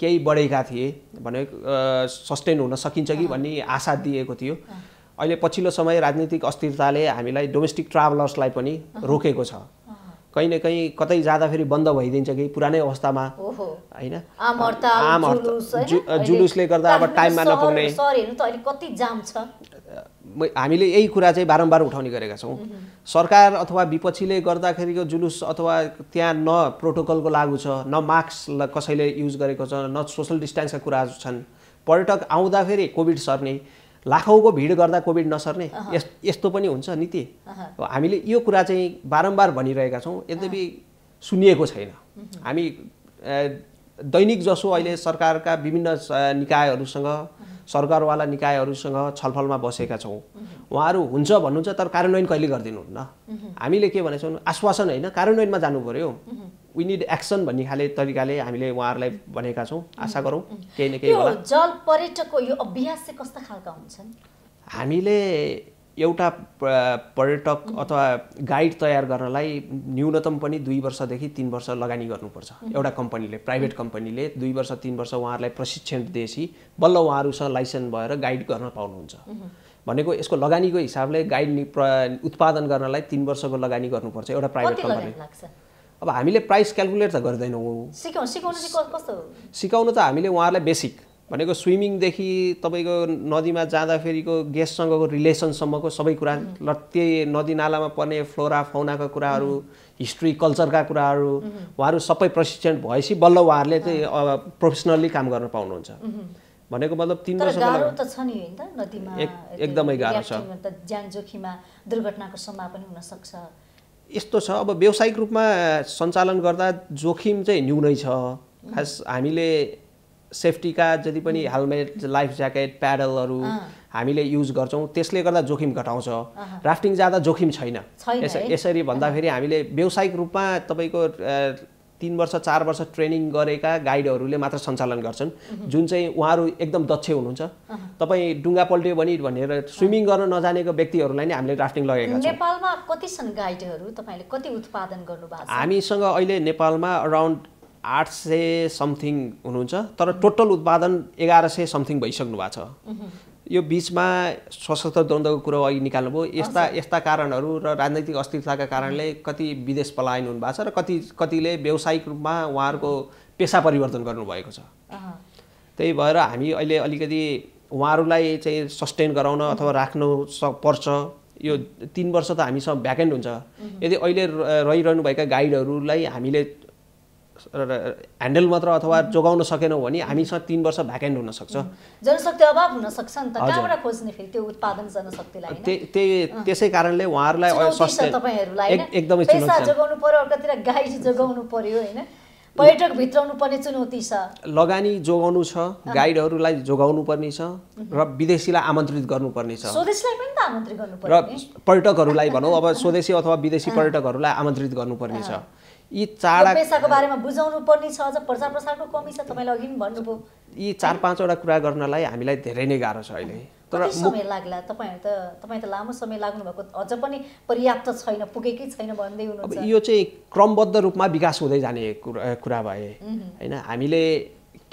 केही बढेका थिए भने सस्टेन हुन सकिन्छ कि भन्ने आशा दिएको थियो अहिले पछिल्लो समय राजनीतिक अस्थिरताले हामीलाई डोमेस्टिक ट्राभलर्सलाई पनि रोकेको छ कहीँ न कहीँ कतै जाँदाखेरि बन्द भइदिन्छ कि पुरानै अवस्थामा होइन आम जुलुसले गर्दा अब टाइममा नपुग्ने हामीले यही कुरा चाहिँ बारम्बार उठाउने गरेका छौँ सरकार अथवा विपक्षीले गर्दाखेरिको जुलुस अथवा त्यहाँ न प्रोटोकलको लागु छ न मास्क कसैले युज गरेको छ न सोसल डिस्टेन्सका कुराहरू छन् पर्यटक आउँदाखेरि कोभिड सर्ने लाखौँको भिड गर्दा कोभिड नसर्ने यस्तो पनि हुन्छ नीति हामीले यो कुरा चाहिँ बारम्बार भनिरहेका छौँ यद्यपि सुनिएको छैन हामी दैनिक जसो अहिले सरकारका विभिन्न निकायहरूसँग सरकारवाला निकायहरूसँग छलफलमा बसेका छौँ उहाँहरू हुन्छ भन्नुहुन्छ तर कार्यान्वयन कहिले गरिदिनुहुन्न हामीले के भनेछौँ आश्वासन होइन कार्यान्वयनमा जानु पऱ्यो वी निड एक्सन भन्ने खाले तरिकाले हामीले उहाँहरूलाई भनेका छौँ आशा गरौँ केही न केही जल पर्यटकको यो अभ्यास चाहिँ कस्ता खालका हुन्छन् हामीले एउटा पर्यटक अथवा गाइड तयार गर्नलाई न्यूनतम पनि दुई वर्षदेखि तिन वर्ष लगानी गर्नुपर्छ एउटा कम्पनीले प्राइभेट कम्पनीले दुई वर्ष तिन वर्ष उहाँहरूलाई प्रशिक्षण दिएपछि बल्ल उहाँहरूसँग लाइसेन्स भएर गाइड गर्न पाउनुहुन्छ भनेको यसको लगानीको हिसाबले गाइड उत्पादन गर्नलाई तिन वर्षको लगानी गर्नुपर्छ एउटा प्राइभेट कम्पनी अब हामीले प्राइस क्यालकुलेट त गर्दैनौँ सिकाउनु त हामीले उहाँहरूलाई बेसिक भनेको स्विमिङदेखि तपाईँको नदीमा जाँदाखेरिको ग्याससँगको रिलेसनसम्मको सबै कुरा ल त्यही नदी नालामा पर्ने फ्लोरा फौनाको कुराहरू हिस्ट्री कल्चरका कुराहरू उहाँहरू सबै प्रशिक्षण भएपछि बल्ल उहाँहरूले चाहिँ प्रोफेसनल्ली काम गर्न पाउनुहुन्छ भनेको मतलब तिन एकदमै गाह्रो छ ज्यान जोखिममा दुर्घटनाको पनि हुनसक्छ यस्तो छ अब व्यवसायिक रूपमा सञ्चालन गर्दा जोखिम चाहिँ न्यूनै छ खास हामीले सेफ्टीका जति पनि हेलमेट लाइफ ज्याकेट प्याडलहरू हामीले युज गर्छौँ त्यसले गर्दा जोखिम घटाउँछ राफ्टिङ जाँदा जोखिम छैन यसरी भन्दाखेरि हामीले व्यावसायिक रूपमा तपाईँको तिन वर्ष चार वर्ष ट्रेनिङ गरेका गाइडहरूले मात्र सञ्चालन गर्छन् जुन चाहिँ उहाँहरू एकदम दक्ष हुनुहुन्छ तपाईँ डुङ्गा पल्ट्यो भने भनेर स्विमिङ गर्न नजानेको व्यक्तिहरूलाई नै हामीले राफ्टिङ लगेका छौँ नेपालमा कति छन् गाइडहरू तपाईँले कति उत्पादन गर्नुभएको हामीसँग अहिले नेपालमा अराउन्ड आठ सय समथिङ हुनुहुन्छ तर टोटल उत्पादन एघार सय समथिङ भइसक्नु भएको छ यो बिचमा सशस्त्र द्वन्द्वको कुरो अघि निकाल्नुभयो यस्ता यस्ता कारणहरू र राजनैतिक अस्थिरताका कारणले कति विदेश पलायन हुनुभएको छ र कति कतिले व्यावसायिक रूपमा उहाँहरूको पेसा परिवर्तन गर्नुभएको छ त्यही भएर हामी अहिले अलिकति उहाँहरूलाई चाहिँ सस्टेन गराउन अथवा राख्नु स पर्छ यो तिन वर्ष त हामीसँग भ्याकेन्ट हुन्छ यदि अहिले रहिरहनुभएका गाइडहरूलाई हामीले ह्यान्डल मात्र अथवा जोगाउन सकेनौँ भने हामीसँग तिन वर्ष भ्याकेन्ड हुनसक्छ जनशक्ति अभाव हुनसक्छ नि त कहाँबाट खोज्ने फेरि त्यो उत्पादन जनशक्तिलाई त्यही त्यसै कारणले उहाँहरूलाई तपाईँहरूलाई एकदमै पैसा जोगाउनु पर्यो अर्कातिर गाई जोगाउनु पर्यो होइन पर्यटक भित्राउनु पर्ने चुनौती छ लगानी जोगाउनु छ गाइडहरूलाई जोगाउनु पर्ने छ र विदेशीलाई आमन्त्रित गर्नुपर्ने छ स्वदेशीलाई पनि त आमन्त्रित गर्नुपर्ने र पर्यटकहरूलाई भनौँ अब स्वदेशी अथवा विदेशी पर्यटकहरूलाई आमन्त्रित गर्नुपर्ने छ यी चाडा पैसाको बारेमा बुझाउनु पर्ने छ अझ प्रचार प्रसारको कमी छ तपाईँले अघि भन्नुभयो यी चार पाँचवटा कुरा गर्नलाई हामीलाई धेरै नै गाह्रो छ अहिले तर समय लाग्ला तपाईँहरू त तपाईँ त लामो समय लाग्नु भएको अझ पनि पर्याप्त छैन पुगेकै छैन भन्दै हुनुहुन्छ यो चाहिँ क्रमबद्ध रूपमा विकास हुँदै जाने कुरा कुरा भए होइन हामीले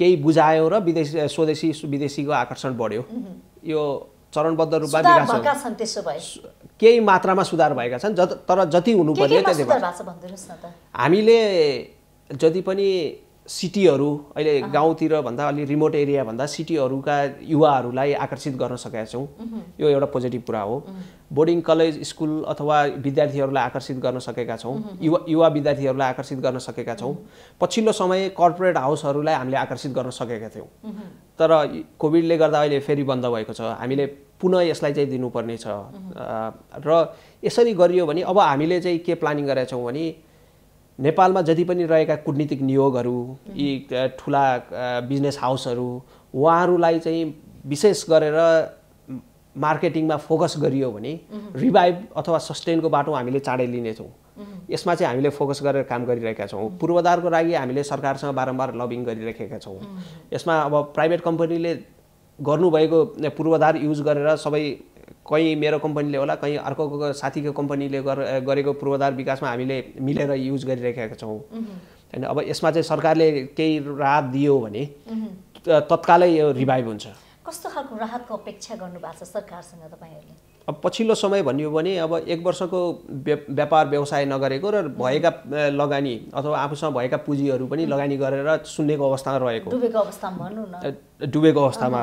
केही बुझायौँ र विदेशी स्वदेशी विदेशीको आकर्षण बढ्यो यो चरणबद्ध रूपमा विकास केही मात्रामा सुधार भएका छन् तर जति हुनुपर्ने हामीले जति पनि सिटीहरू अहिले गाउँतिर भन्दा अलि रिमोट एरिया भन्दा सिटीहरूका युवाहरूलाई आकर्षित गर्न सकेका छौँ यो एउटा पोजिटिभ कुरा हो बोर्डिङ कलेज स्कुल अथवा विद्यार्थीहरूलाई आकर्षित गर्न सकेका छौँ युवा युवा विद्यार्थीहरूलाई आकर्षित गर्न सकेका छौँ पछिल्लो समय कर्पोरेट हाउसहरूलाई हामीले आकर्षित गर्न सकेका थियौँ तर कोभिडले गर्दा अहिले फेरि बन्द भएको छ हामीले पुनः यसलाई चाहिँ दिनुपर्ने छ र यसरी गरियो भने अब हामीले चाहिँ के प्लानिङ गरेका छौँ भने नेपालमा जति पनि रहेका कुटनीतिक नियोगहरू यी ठुला बिजनेस हाउसहरू उहाँहरूलाई चाहिँ विशेष गरेर मार्केटिङमा फोकस गरियो भने रिभाइभ अथवा सस्टेनको बाटो हामीले चाँडै लिनेछौँ यसमा चाहिँ हामीले फोकस गरेर काम गरिरहेका छौँ पूर्वाधारको लागि हामीले सरकारसँग बारम्बार लबिङ गरिरहेका छौँ यसमा अब प्राइभेट कम्पनीले गर्नुभएको पूर्वाधार युज गरेर सबै कहीँ मेरो कम्पनीले होला कहीँ अर्को साथीको कम्पनीले गरेको पूर्वाधार विकासमा हामीले मिलेर युज गरिरहेका छौँ होइन अब यसमा चाहिँ सरकारले केही राहत दियो भने तत्कालै यो रिभाइभ हुन्छ कस्तो खालको राहतको अपेक्षा गर्नुभएको छ सरकारसँग तपाईँहरूले अब पछिल्लो समय भनियो भने अब एक वर्षको व्यापार व्यवसाय नगरेको र भएका लगानी अथवा आफूसँग भएका पुँजीहरू पनि लगानी गरेर सुन्नेको अवस्थामा रहेको डुबेको अवस्थामा डुबेको अवस्थामा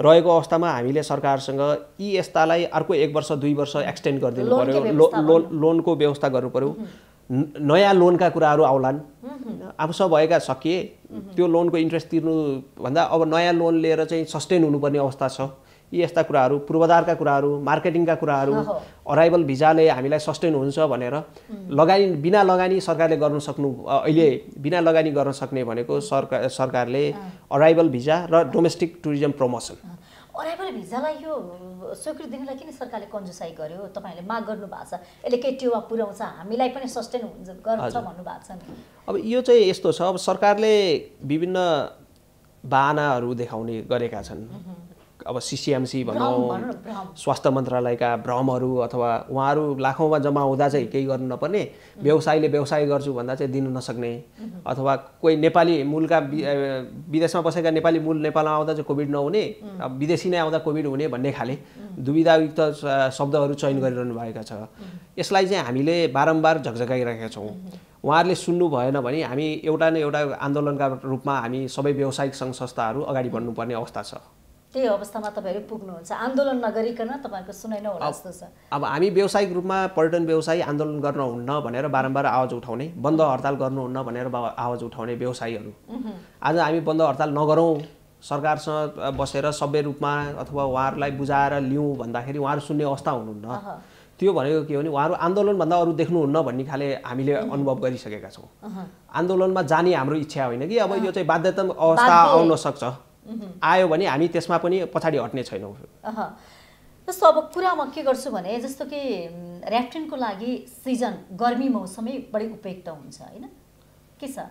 रहेको अवस्थामा हामीले सरकारसँग यी यस्तालाई अर्को एक वर्ष दुई वर्ष एक्सटेन्ड गरिदिनु पऱ्यो लो, लोनको व्यवस्था गर्नु पऱ्यो नयाँ लोनका कुराहरू आउलान् आफूसँग भएका सकिए त्यो लोनको इन्ट्रेस्ट तिर्नुभन्दा अब नयाँ लोन लिएर चाहिँ सस्टेन हुनुपर्ने अवस्था छ यी यस्ता कुराहरू पूर्वाधारका कुराहरू मार्केटिङका कुराहरू अराइभल भिजाले हामीलाई सस्टेन हुन्छ भनेर लगानी बिना लगानी सरकारले गर्न सक्नु अहिले बिना लगानी गर्न सक्ने भनेको सरकार सरकारले अराइभल भिजा र डोमेस्टिक टुरिज्म प्रमोसन अराइभल भिजालाई यो स्वीकृति दिनलाई किन सरकारले कन्जुसाई गर्यो तपाईँहरूले माग गर्नु भएको छ यसले केही टेवा पुऱ्याउँछ हामीलाई पनि सस्टेन हुन्छ गर्छ भन्नुभएको छ अब यो चाहिँ यस्तो छ अब सरकारले विभिन्न बाहनाहरू देखाउने गरेका छन् अब सिसिएमसी भनौँ स्वास्थ्य मन्त्रालयका भ्रमहरू अथवा उहाँहरू लाखौँमा जम्मा हुँदा चाहिँ केही गर्नु नपर्ने व्यवसायले व्यवसाय गर्छु भन्दा चाहिँ दिनु नसक्ने अथवा कोही नेपाली मूलका विदेशमा बसेका नेपाली मूल नेपालमा आउँदा चाहिँ कोभिड नहुने विदेशी नै आउँदा कोभिड हुने भन्ने खाले दुविधायुक्त शब्दहरू चयन गरिरहनु भएका छ यसलाई चाहिँ हामीले बारम्बार झकझकाइरहेका छौँ उहाँहरूले सुन्नु भएन भने हामी एउटा न एउटा आन्दोलनका रूपमा हामी सबै व्यावसायिक सङ्घ संस्थाहरू अगाडि बढ्नुपर्ने अवस्था छ त्यही अवस्थामा तपाईँहरू पुग्नुहुन्छ आन्दोलन नगरिकन तपाईँहरूको सुनाइ होला जस्तो छ अब हामी व्यवसायिक रूपमा पर्यटन व्यवसाय आन्दोलन गर्न भनेर बारम्बार आवाज उठाउने बन्द हडताल गर्नुहुन्न भनेर आवाज उठाउने व्यवसायीहरू आज हामी बन्द हडताल नगरौँ सरकारसँग बसेर सभ्य रूपमा अथवा उहाँहरूलाई बुझाएर लिउँ भन्दाखेरि उहाँहरू सुन्ने अवस्था हुनुहुन्न त्यो भनेको के हो भने उहाँहरू आन्दोलनभन्दा अरू देख्नुहुन्न भन्ने खाले हामीले अनुभव गरिसकेका छौँ आन्दोलनमा जाने हाम्रो इच्छा होइन कि अब यो चाहिँ बाध्यता अवस्था आउन सक्छ आयो भने हामी त्यसमा पनि पछाडि हट्ने छैनौँ जस्तो अब कुरा म के गर्छु भने जस्तो कि ऱ्याक्टिनको लागि सिजन गर्मी मौसमै बढी उपयुक्त हुन्छ होइन के छ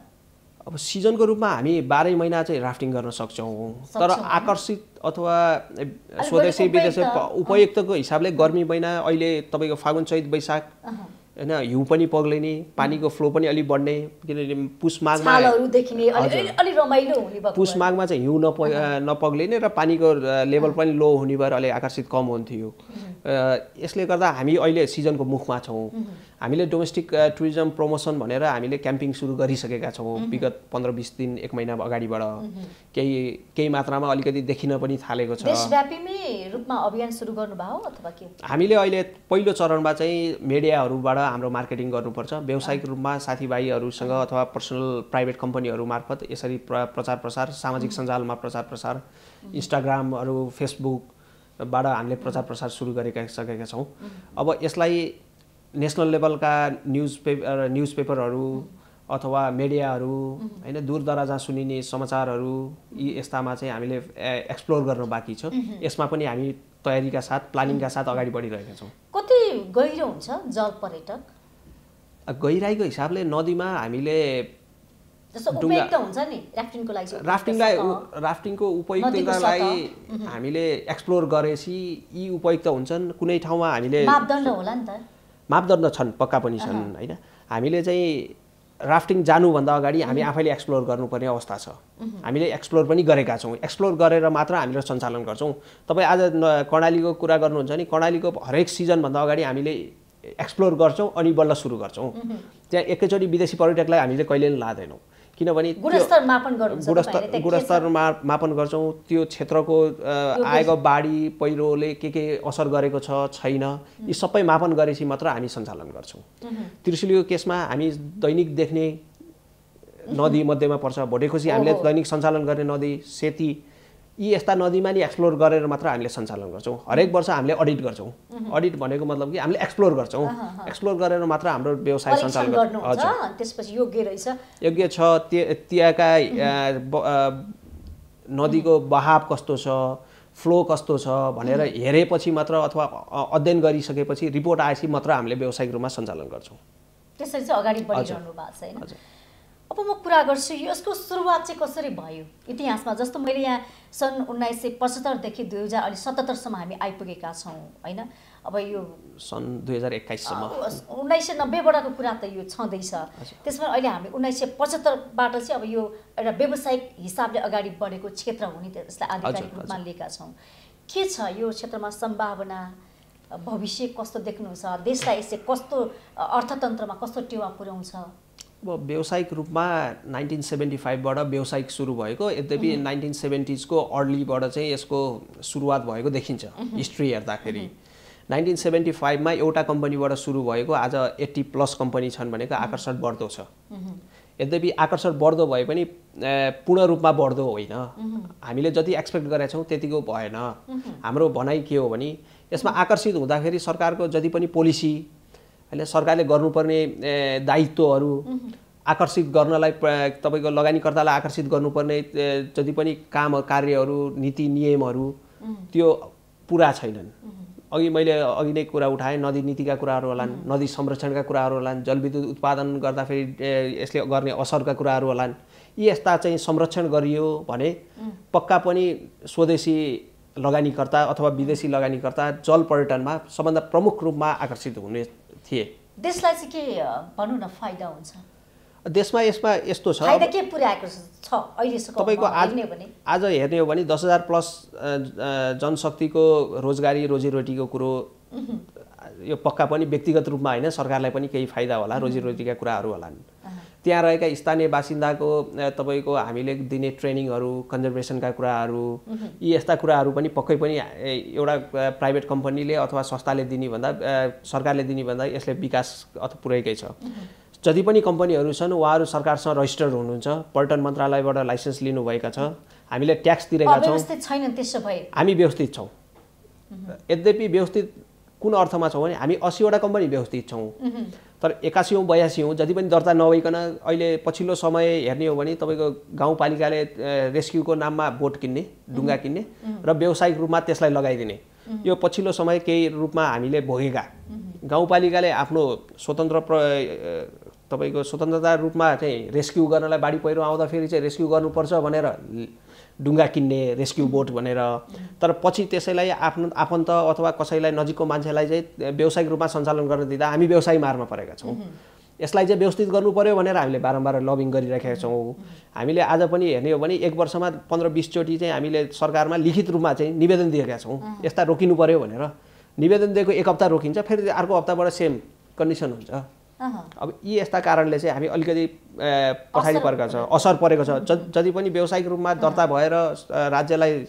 अब सिजनको रूपमा हामी बाह्रै महिना चाहिँ राफ्टिङ गर्न सक्छौँ तर आकर्षित अथवा स्वदेशी विदेशी उपयुक्तको हिसाबले गर्मी महिना अहिले तपाईँको फागुन चैत वैशाख होइन हिउँ पनि पग्लिने पानीको फ्लो पनि अलिक बढ्ने किनभने पुसमाघमा पुसमाघमा चाहिँ हिउँ नप नपग्लिने र पानीको लेभल पनि लो हुने भएर अलिक आकर्षित कम हुन्थ्यो यसले गर्दा हामी अहिले सिजनको मुखमा छौँ हामीले डोमेस्टिक टुरिज्म प्रमोसन भनेर हामीले क्याम्पिङ सुरु गरिसकेका छौँ विगत पन्ध्र बिस दिन एक महिना अगाडिबाट केही केही मात्रामा अलिकति देखिन पनि थालेको छ रूपमा अभियान सुरु गर्नुभयो अथवा के हामीले अहिले पहिलो चरणमा चाहिँ मिडियाहरूबाट हाम्रो मार्केटिङ गर्नुपर्छ व्यावसायिक रूपमा साथीभाइहरूसँग अथवा पर्सनल प्राइभेट कम्पनीहरू मार्फत यसरी प्र प्रचार प्रसार सामाजिक सञ्जालमा प्रचार प्रसार इन्स्टाग्रामहरू फेसबुक बाट हामीले प्रचार प्रसार सुरु गरिसकेका छौँ अब यसलाई नेसनल लेभलका न्युज पेपर न्युज पेपरहरू अथवा मिडियाहरू होइन दूरदराजा सुनिने समाचारहरू यी यस्तामा चाहिँ हामीले एक्सप्लोर गर्न बाँकी छ यसमा पनि हामी तयारीका साथ प्लानिङका साथ अगाडि बढिरहेका छौँ कति गहिरो हुन्छ जल पर्यटक गहिराईको हिसाबले नदीमा हामीले राफ्टिङलाई राफ्टिङको उपयुक्ततालाई हामीले एक्सप्लोर गरेपछि यी उपयुक्त हुन्छन् कुनै ठाउँमा हामीले मापदण्ड होला नि त मापदण्ड छन् पक्का पनि छन् होइन हामीले चाहिँ राफ्टिङ जानुभन्दा अगाडि हामी आफैले एक्सप्लोर गर्नुपर्ने अवस्था छ हामीले एक्सप्लोर पनि गरेका छौँ एक्सप्लोर गरेर मात्र हामीले सञ्चालन गर्छौँ तपाईँ आज कर्णालीको कुरा गर्नुहुन्छ भने कर्णालीको हरेक सिजनभन्दा अगाडि हामीले एक्सप्लोर गर्छौँ अनि बल्ल सुरु गर्छौँ त्यहाँ एकैचोटि विदेशी पर्यटकलाई हामीले कहिले पनि लाँदैनौँ किनभने गुणस्तर गुणस्तर मापन गर्छौँ त्यो क्षेत्रको आएको बाढी पहिरोले के के असर गरेको छ छैन यी सबै मापन गरेपछि मात्र हामी सञ्चालन गर्छौँ त्रिशुलीको केसमा हामी दैनिक देख्ने नदी मध्येमा पर्छ भोटेखोसी हामीले दैनिक सञ्चालन गर्ने नदी सेती यी यस्ता नदीमा नि एक्सप्लोर गरेर मात्र हामीले सञ्चालन गर्छौँ हरेक वर्ष हामीले अडिट गर्छौँ अडिट भनेको मतलब कि हामीले एक्सप्लोर गर्छौँ एक्सप्लोर गरेर मात्र हाम्रो व्यवसाय सञ्चालन गर्छौँ हजुर त्यसपछि योग्य रहेछ योग्य छ त्यहाँका नदीको बहाव कस्तो छ फ्लो कस्तो छ भनेर हेरेपछि मात्र अथवा अध्ययन गरिसकेपछि रिपोर्ट आएपछि मात्र हामीले व्यावसायिक रूपमा सञ्चालन गर्छौँ त्यसरी चाहिँ अगाडि बढिरहनु भएको छ अब म कुरा गर्छु यसको सुरुवात चाहिँ कसरी भयो इतिहासमा जस्तो मैले यहाँ सन् उन्नाइस सय पचहत्तरदेखि दुई हजार अलिक सतहत्तरसम्म हामी आइपुगेका छौँ होइन अब यो सन् दुई हजार एक्काइससम्म उन्नाइस सय नब्बेबाटको कुरा त यो छँदैछ त्यसमा अहिले हामी उन्नाइस सय पचहत्तरबाट चाहिँ अब यो एउटा व्यावसायिक हिसाबले अगाडि बढेको क्षेत्र हुने त्यसलाई आधिकारिक रूपमा लिएका छौँ के छ यो क्षेत्रमा सम्भावना भविष्य कस्तो देख्नुहुन्छ देशलाई यसले कस्तो अर्थतन्त्रमा कस्तो टेवा पुर्याउँछ अब व्यावसायिक रूपमा नाइन्टिन सेभेन्टी फाइभबाट व्यावसायिक सुरु भएको यद्यपि नाइन्टिन सेभेन्टिजको अर्लीबाट चाहिँ यसको सुरुवात भएको देखिन्छ हिस्ट्री हेर्दाखेरि नाइन्टिन सेभेन्टी फाइभमा एउटा कम्पनीबाट सुरु भएको आज एट्टी प्लस कम्पनी छन् भनेको आकर्षण बढ्दो छ यद्यपि आकर्षण बढ्दो भए पनि पूर्ण रूपमा बढ्दो होइन हामीले जति एक्सपेक्ट गरेका छौँ त्यतिको भएन हाम्रो भनाइ के हो भने यसमा आकर्षित हुँदाखेरि सरकारको जति पनि पोलिसी अहिले सरकारले गर्नुपर्ने दायित्वहरू आकर्षित गर्नलाई तपाईँको लगानीकर्तालाई आकर्षित गर्नुपर्ने जति पनि काम कार्यहरू नीति नियमहरू त्यो पुरा छैनन् अघि मैले अघि नै कुरा उठाएँ नदी नीतिका कुराहरू होलान् नदी संरक्षणका कुराहरू होलान् जलविद्युत उत्पादन गर्दाखेरि यसले गर्ने असरका कुराहरू होलान् यी यस्ता चाहिँ संरक्षण गरियो भने पक्का पनि स्वदेशी लगानीकर्ता अथवा विदेशी लगानीकर्ता जल पर्यटनमा सबभन्दा प्रमुख रूपमा आकर्षित हुने थिए देशलाई चाहिँ के भनौँ न फाइदा हुन्छ देशमा यसमा यस्तो छ के पुर्याएको छ अहिलेसम्म तपाईँको आज आज हेर्ने हो भने दस हजार प्लस जनशक्तिको रोजगारी रोजीरोटीको कुरो यो पक्का पनि व्यक्तिगत रूपमा होइन सरकारलाई पनि केही फाइदा होला रोजीरोटीका कुराहरू होलान् त्यहाँ रहेका स्थानीय बासिन्दाको तपाईँको हामीले दिने ट्रेनिङहरू कन्जर्भेसनका कुराहरू यी यस्ता कुराहरू पनि पक्कै पनि एउटा प्राइभेट कम्पनीले अथवा संस्थाले दिने भन्दा सरकारले दिने भन्दा यसले विकास अथवा पुऱ्याएकै छ जति पनि कम्पनीहरू छन् उहाँहरू सरकारसँग रजिस्टर्ड हुनुहुन्छ पर्यटन मन्त्रालयबाट लाइसेन्स लिनुभएका छ हामीले ट्याक्स तिरेका छौँ हामी व्यवस्थित छौँ यद्यपि व्यवस्थित कुन अर्थमा छौँ भने हामी असीवटा कम्पनी व्यवस्थित छौँ तर एक्कासी हौँ बयासी हौँ जति पनि दर्ता नभइकन अहिले पछिल्लो समय हेर्ने हो भने तपाईँको गाउँपालिकाले रेस्क्युको नाममा बोट किन्ने डुङ्गा किन्ने र व्यावसायिक रूपमा त्यसलाई लगाइदिने यो पछिल्लो समय केही रूपमा हामीले भोगेका गाउँपालिकाले आफ्नो स्वतन्त्र प्र तपाईँको स्वतन्त्रता रूपमा चाहिँ रेस्क्यु गर्नलाई बाढी पहिरो आउँदाखेरि चाहिँ रेस्क्यु गर्नुपर्छ भनेर डुङ्गा किन्ने रेस्क्यु बोट भनेर तर पछि त्यसैलाई आफ्नो आफन्त अथवा कसैलाई नजिकको मान्छेलाई चाहिँ व्यवसायिक रूपमा सञ्चालन गर्न दिँदा हामी व्यवसाय मारमा परेका छौँ यसलाई चाहिँ व्यवस्थित गर्नु पऱ्यो भनेर हामीले बारम्बार लबिङ गरिरहेका छौँ हामीले आज पनि हेर्ने हो भने एक वर्षमा पन्ध्र बिसचोटि चाहिँ हामीले सरकारमा लिखित रूपमा चाहिँ निवेदन दिएका छौँ यस्ता रोकिनु पऱ्यो भनेर निवेदन दिएको एक हप्ता रोकिन्छ फेरि अर्को हप्ताबाट सेम कन्डिसन हुन्छ अब यी यस्ता कारणले चाहिँ हामी अलिकति पछाडि परेको छ असर परेको छ जति पनि व्यावसायिक रूपमा दर्ता भएर राज्यलाई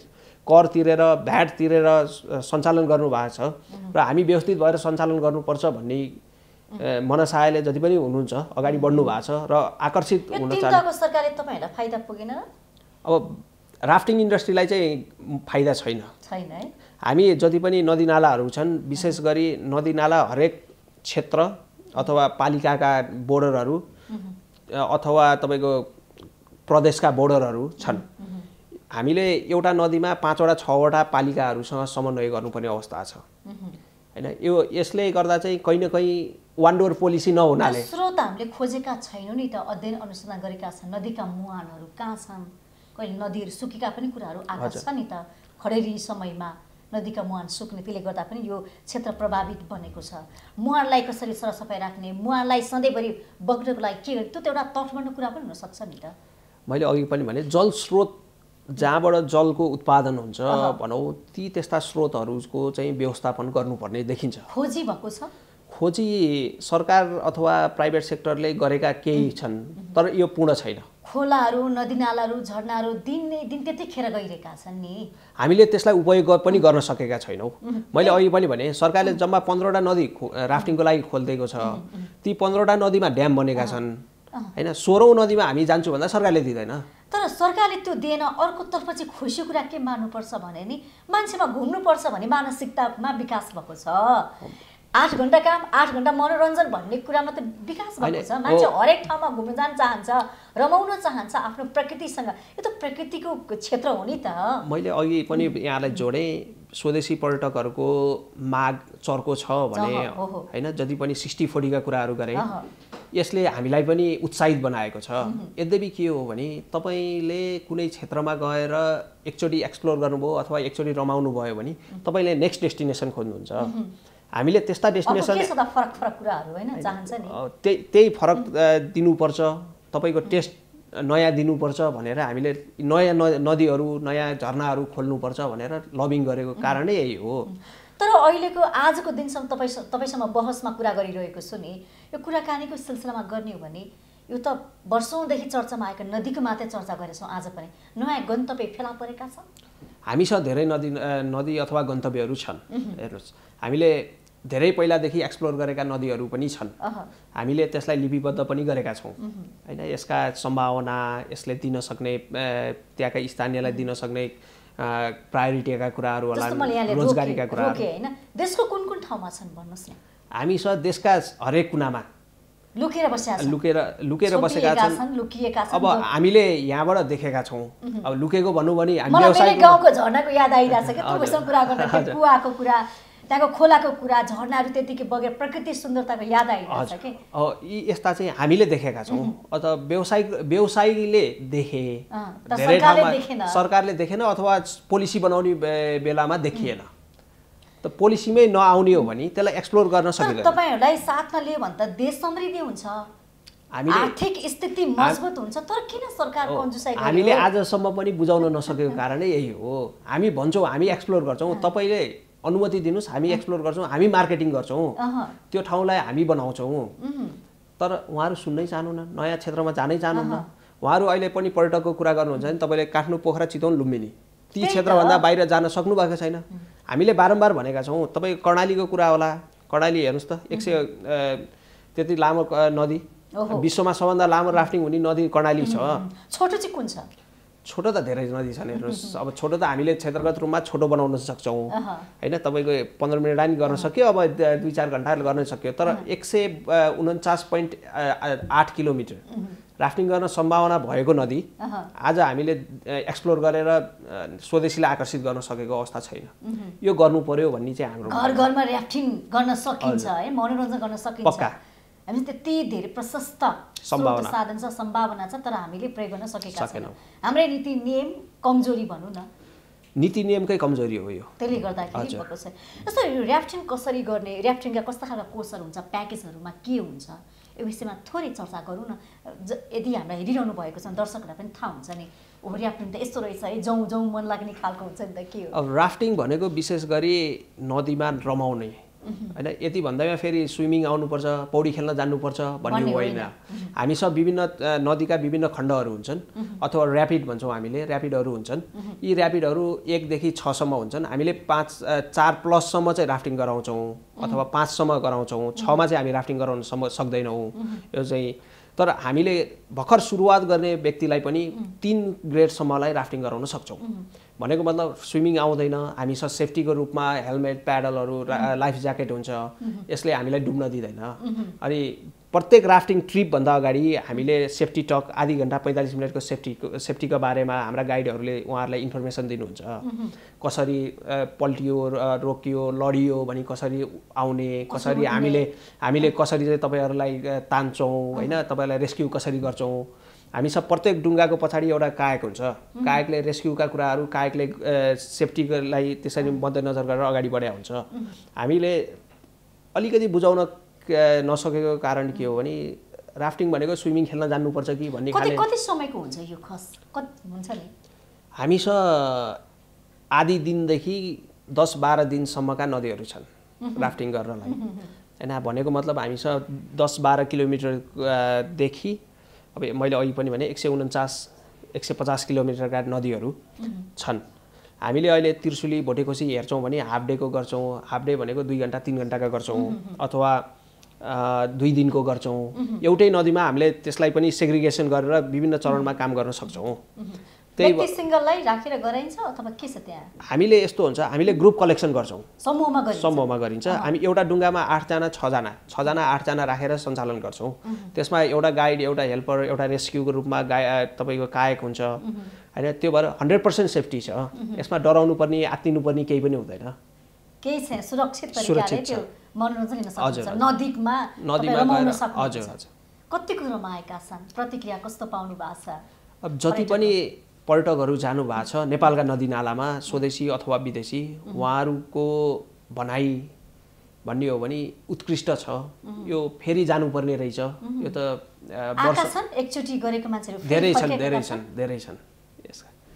कर तिरेर भ्याट तिरेर सञ्चालन गर्नुभएको छ र हामी व्यवस्थित भएर सञ्चालन गर्नुपर्छ भन्ने मनसायले जति पनि हुनुहुन्छ अगाडि बढ्नु भएको छ र आकर्षित हुन पुगेन अब राफ्टिङ इन्डस्ट्रीलाई चाहिँ फाइदा छैन हामी जति पनि नदीनालाहरू छन् विशेष गरी नदीनाला हरेक क्षेत्र अथवा पालिकाका बोर्डरहरू अथवा तपाईँको प्रदेशका बोर्डरहरू छन् हामीले एउटा नदीमा पाँचवटा छवटा पालिकाहरूसँग समन्वय गर्नुपर्ने अवस्था छ होइन यो यसले गर्दा चाहिँ कहीँ न कहीँ वान डोर पोलिसी नहुनाले स्रोत हामीले खोजेका छैनौँ नि त अध्ययन अनुसन्धान गरेका छन् नदीका मुहानहरू कहाँ छन् कहिले नदीहरू सुकेका पनि कुराहरू आएको छ नि त खडेरी समयमा नदीका मुहान सुक्ने त्यसले गर्दा पनि यो क्षेत्र प्रभावित बनेको छ मुहानलाई कसरी सरसफाइ राख्ने मुहानलाई सधैँभरि बग्नको लागि के गर्ने त्यो त एउटा तटबन्ध कुरा पनि हुनसक्छ नि त मैले अघि पनि भने जल स्रोत जहाँबाट जलको उत्पादन हुन्छ भनौँ ती त्यस्ता स्रोतहरूको चाहिँ व्यवस्थापन गर्नुपर्ने देखिन्छ खोजी भएको छ खोजी सरकार अथवा प्राइभेट सेक्टरले गरेका केही छन् तर यो पूर्ण छैन खोलाहरू नदीनालाहरू झर्नाहरू दिन नै दिन त्यतिखेर गइरहेका छन् नि हामीले त्यसलाई उपयोग पनि गर्न सकेका छैनौँ मैले अघि पनि भने सरकारले जम्मा पन्ध्रवटा नदी राफ्टिङको लागि खोलिदिएको छ ती पन्ध्रवटा नदीमा ड्याम बनेका छन् होइन सोह्रौँ नदीमा हामी जान्छौँ भन्दा सरकारले दिँदैन तर सरकारले त्यो दिएन अर्कोतर्फ चाहिँ खुसी कुरा के मान्नुपर्छ भने नि मान्छेमा घुम्नुपर्छ भने मानसिकतामा विकास भएको छ आठ घन्टा काम आठ घन्टा मनोरञ्जन भन्ने कुरामा त विकास भएको छ मान्छे हरेक ठाउँमा घुम्न जान चाहन्छ रमाउन चाहन्छ आफ्नो प्रकृतिसँग यो त प्रकृतिको क्षेत्र हो नि त मैले अघि पनि यहाँलाई जोडेँ स्वदेशी पर्यटकहरूको माग चर्को छ भने होइन जति पनि सिक्सटी फोर्टीका कुराहरू गरेँ यसले हामीलाई पनि उत्साहित बनाएको छ यद्यपि के हो भने तपाईँले कुनै क्षेत्रमा गएर एकचोटि एक्सप्लोर गर्नुभयो अथवा एकचोटि रमाउनु भयो भने तपाईँले नेक्स्ट डेस्टिनेसन खोज्नुहुन्छ हामीले त्यस्ता डेस्टिनेसन त्यही त्यही फरक दिनुपर्छ तपाईँको टेस्ट नयाँ दिनुपर्छ भनेर हामीले नयाँ नदीहरू नयाँ झर्नाहरू खोल्नुपर्छ भनेर लबिङ गरेको कारणै यही हो तर अहिलेको आजको दिनसम्म तपाईँ तपाईँसँग बहसमा कुरा गरिरहेको छु नि यो कुराकानीको सिलसिलामा गर्ने हो भने यो त वर्षौँदेखि चर्चामा आएको नदीको मात्रै चर्चा गरेछौँ आज पनि नयाँ गन्तव्य फेला परेका छन् हामीसँग धेरै नदी नदी अथवा गन्तव्यहरू छन् हेर्नुहोस् हामीले धेरै पहिलादेखि एक्सप्लोर गरेका नदीहरू पनि छन् हामीले त्यसलाई लिपिबद्ध पनि गरेका छौँ होइन यसका सम्भावना यसले दिन सक्ने त्यहाँका स्थानीयलाई दिन सक्ने प्रायोरिटीका कुराहरू होला रोजगारीका कुराहरू देशको कुन कुन ठाउँमा छन् भन्नुहोस् न हामी सर देशका हरेक कुनामा लुकेर लुकेर लुकेर बसेका छन् अब हामीले यहाँबाट देखेका छौँ अब लुकेको भनौँ भने गाउँको याद कुरा त्यहाँको खोलाको कुरा झर्नाहरू त्यतिकै बगेर प्रकृति सुन्दरताको याद आइरहेछ कि यी यस्ता चाहिँ हामीले देखेका छौँ अथवा व्यवसायिक व्यवसायीले देखे धेरै ठाउँमा सरकारले देखेन अथवा पोलिसी बनाउने बेलामा देखिएन त पोलिसीमै नआउने हो भने त्यसलाई एक्सप्लोर गर्न सकिन्छ तपाईँहरूलाई साथमा लियो भने त देश समृद्धि हुन्छ आर्थिक स्थिति मजबुत हुन्छ तर किन सरकार हामीले आजसम्म पनि बुझाउन नसकेको कारणै यही हो हामी भन्छौँ हामी एक्सप्लोर गर्छौँ तपाईँले अनुमति दिनुहोस् हामी एक्सप्लोर गर्छौँ हामी मार्केटिङ गर्छौँ त्यो ठाउँलाई हामी बनाउँछौँ तर उहाँहरू सुन्नै चाहनुहुन्न नयाँ क्षेत्रमा जानै चाहनुहुन्न उहाँहरू अहिले पनि पर्यटकको कुरा गर्नुहुन्छ भने तपाईँले काठमाडौँ पोखरा चितौन लुम्बिनी ती क्षेत्रभन्दा बाहिर जान सक्नुभएको छैन हामीले बारम्बार भनेका छौँ तपाईँ कर्णालीको कुरा होला कर्णाली हेर्नुहोस् त एक सय त्यति लामो नदी विश्वमा सबभन्दा लामो राफ्टिङ हुने नदी कर्णाली छ छोटो चाहिँ कुन छ छोटो त धेरै नदी छन् हेर्नुहोस् अब छोटो त हामीले क्षेत्रगत रूपमा छोटो बनाउन सक्छौँ होइन तपाईँको पन्ध्र मिनट पनि गर्न सक्यो अब दुई चार घन्टा गर्न सक्यो तर एक सय उन्चास पोइन्ट आठ किलोमिटर राफ्टिङ गर्न सम्भावना भएको नदी आज हामीले एक्सप्लोर गरेर स्वदेशीलाई आकर्षित गर्न सकेको अवस्था छैन यो गर्नु पर्यो भन्ने चाहिँ हाम्रो घर घरमा राफ्टिङ गर्न सकिन्छ है मनोरञ्जन गर्न सकिन्छ पक्का हामी त्यति धेरै प्रशस्त साधन छ सम्भावना छ तर हामीले प्रयोग गर्न सकेका छैनौँ हाम्रै नीति नियम कमजोरी भनौँ न नीति नियमकै कमजोरी हो यो त्यसले गर्दाखेरि जस्तो ऱ्याफ्टिङ कसरी गर्ने ऱ्याफ्टिङका कस्ता खालका कोर्सहरू हुन्छ प्याकेजहरूमा के हुन्छ यो विषयमा थोरै चर्चा गरौँ न यदि हामीलाई हेरिरहनु भएको छ दर्शकहरूलाई पनि थाहा हुन्छ नि हो ऱ्याफ्टिङ त यस्तो रहेछ है जाउँ जाउँ मन लाग्ने खालको हुन्छ नि त के हो अब राफ्टिङ भनेको विशेष गरी नदीमा रमाउने होइन यति भन्दैमा फेरि स्विमिङ आउनुपर्छ पौडी खेल्न जान्नुपर्छ भन्ने होइन हामी सब विभिन्न नदीका विभिन्न खण्डहरू हुन्छन् अथवा ऱ्यापिड भन्छौँ हामीले ऱ्यापिडहरू हुन्छन् यी ऱ्यापिडहरू एकदेखि छसम्म हुन्छन् हामीले पाँच चार प्लससम्म चाहिँ राफ्टिङ गराउँछौँ अथवा पाँचसम्म गराउँछौँ छमा चाहिँ हामी राफ्टिङ गराउन सक्दैनौँ यो चाहिँ तर हामीले भर्खर सुरुवात गर्ने व्यक्तिलाई पनि तिन ग्रेडसम्मलाई राफ्टिङ गराउन सक्छौँ भनेको मतलब स्विमिङ आउँदैन हामी स सेफ्टीको रूपमा हेलमेट प्याडलहरू लाइफ ज्याकेट हुन्छ यसले हामीलाई डुब्न दिँदैन अनि प्रत्येक राफ्टिङ ट्रिपभन्दा अगाडि हामीले सेफ्टी टक आधी घन्टा पैँतालिस मिनटको सेफ्टीको सेफ्टीको बारेमा हाम्रा गाइडहरूले उहाँहरूलाई इन्फर्मेसन दिनुहुन्छ कसरी पल्टियो रोकियो लडियो भने कसरी आउने कसरी हामीले हामीले कसरी चाहिँ तपाईँहरूलाई तान्छौँ होइन तपाईँहरूलाई रेस्क्यु कसरी गर्छौँ हामी सब प्रत्येक डुङ्गाको पछाडि एउटा कायक हुन्छ कायकले रेस्क्युका कुराहरू कायकले सेफ्टीलाई त्यसरी मध्यनजर गरेर अगाडि बढाएको हुन्छ हामीले अलिकति बुझाउन नसकेको कारण के हो भने राफ्टिङ भनेको स्विमिङ खेल्न जान्नुपर्छ कि भन्ने कति समयको हुन्छ यो खस हुन्छ नि आधी दिनदेखि दस बाह्र दिनसम्मका नदीहरू छन् राफ्टिङ गर्नलाई होइन भनेको मतलब हामीसँग दस बाह्र किलोमिटरदेखि अब मैले अघि पनि भने एक सय उन्चास एक सय पचास किलोमिटरका नदीहरू छन् हामीले अहिले त्रिशुली भोटेकोसी हेर्छौँ भने हाफ डेको गर्छौँ हाफ डे भनेको दुई घन्टा तिन घन्टाका गर्छौँ अथवा दुई दिनको गर्छौँ एउटै नदीमा हामीले त्यसलाई पनि सेग्रिगेसन गरेर विभिन्न चरणमा काम गर्न सक्छौँ त्यही सिङ्गललाई राखेर गराइन्छ अथवा के छ त्यहाँ हामीले यस्तो हुन्छ हामीले ग्रुप कलेक्सन गर्छौँ समूहमा गरिन्छ हामी एउटा डुङ्गामा आठजना छजना छजना आठजना राखेर सञ्चालन गर्छौँ त्यसमा एउटा गाइड एउटा हेल्पर एउटा रेस्क्युको रूपमा गा तपाईँको कायक हुन्छ होइन त्यो भएर हन्ड्रेड पर्सेन्ट सेफ्टी छ यसमा डराउनु पर्ने आत्तिनुपर्ने केही पनि हुँदैन केही छ सुरक्षित सुरक्षित मनोरञ्जन लिन सक्नुहुन्छ नदीमा हजुर हजुर कति कुरोमा आएका छन् प्रतिक्रिया कस्तो पाउनु भएको छ अब जति पनि पर्यटकहरू जानु भएको छ नेपालका नदीनालामा स्वदेशी अथवा विदेशी उहाँहरूको भनाइ भन्ने हो भने उत्कृष्ट छ यो फेरि जानुपर्ने रहेछ यो त एकचोटि गरेको मान्छेहरू धेरै छन् धेरै छन् धेरै छन्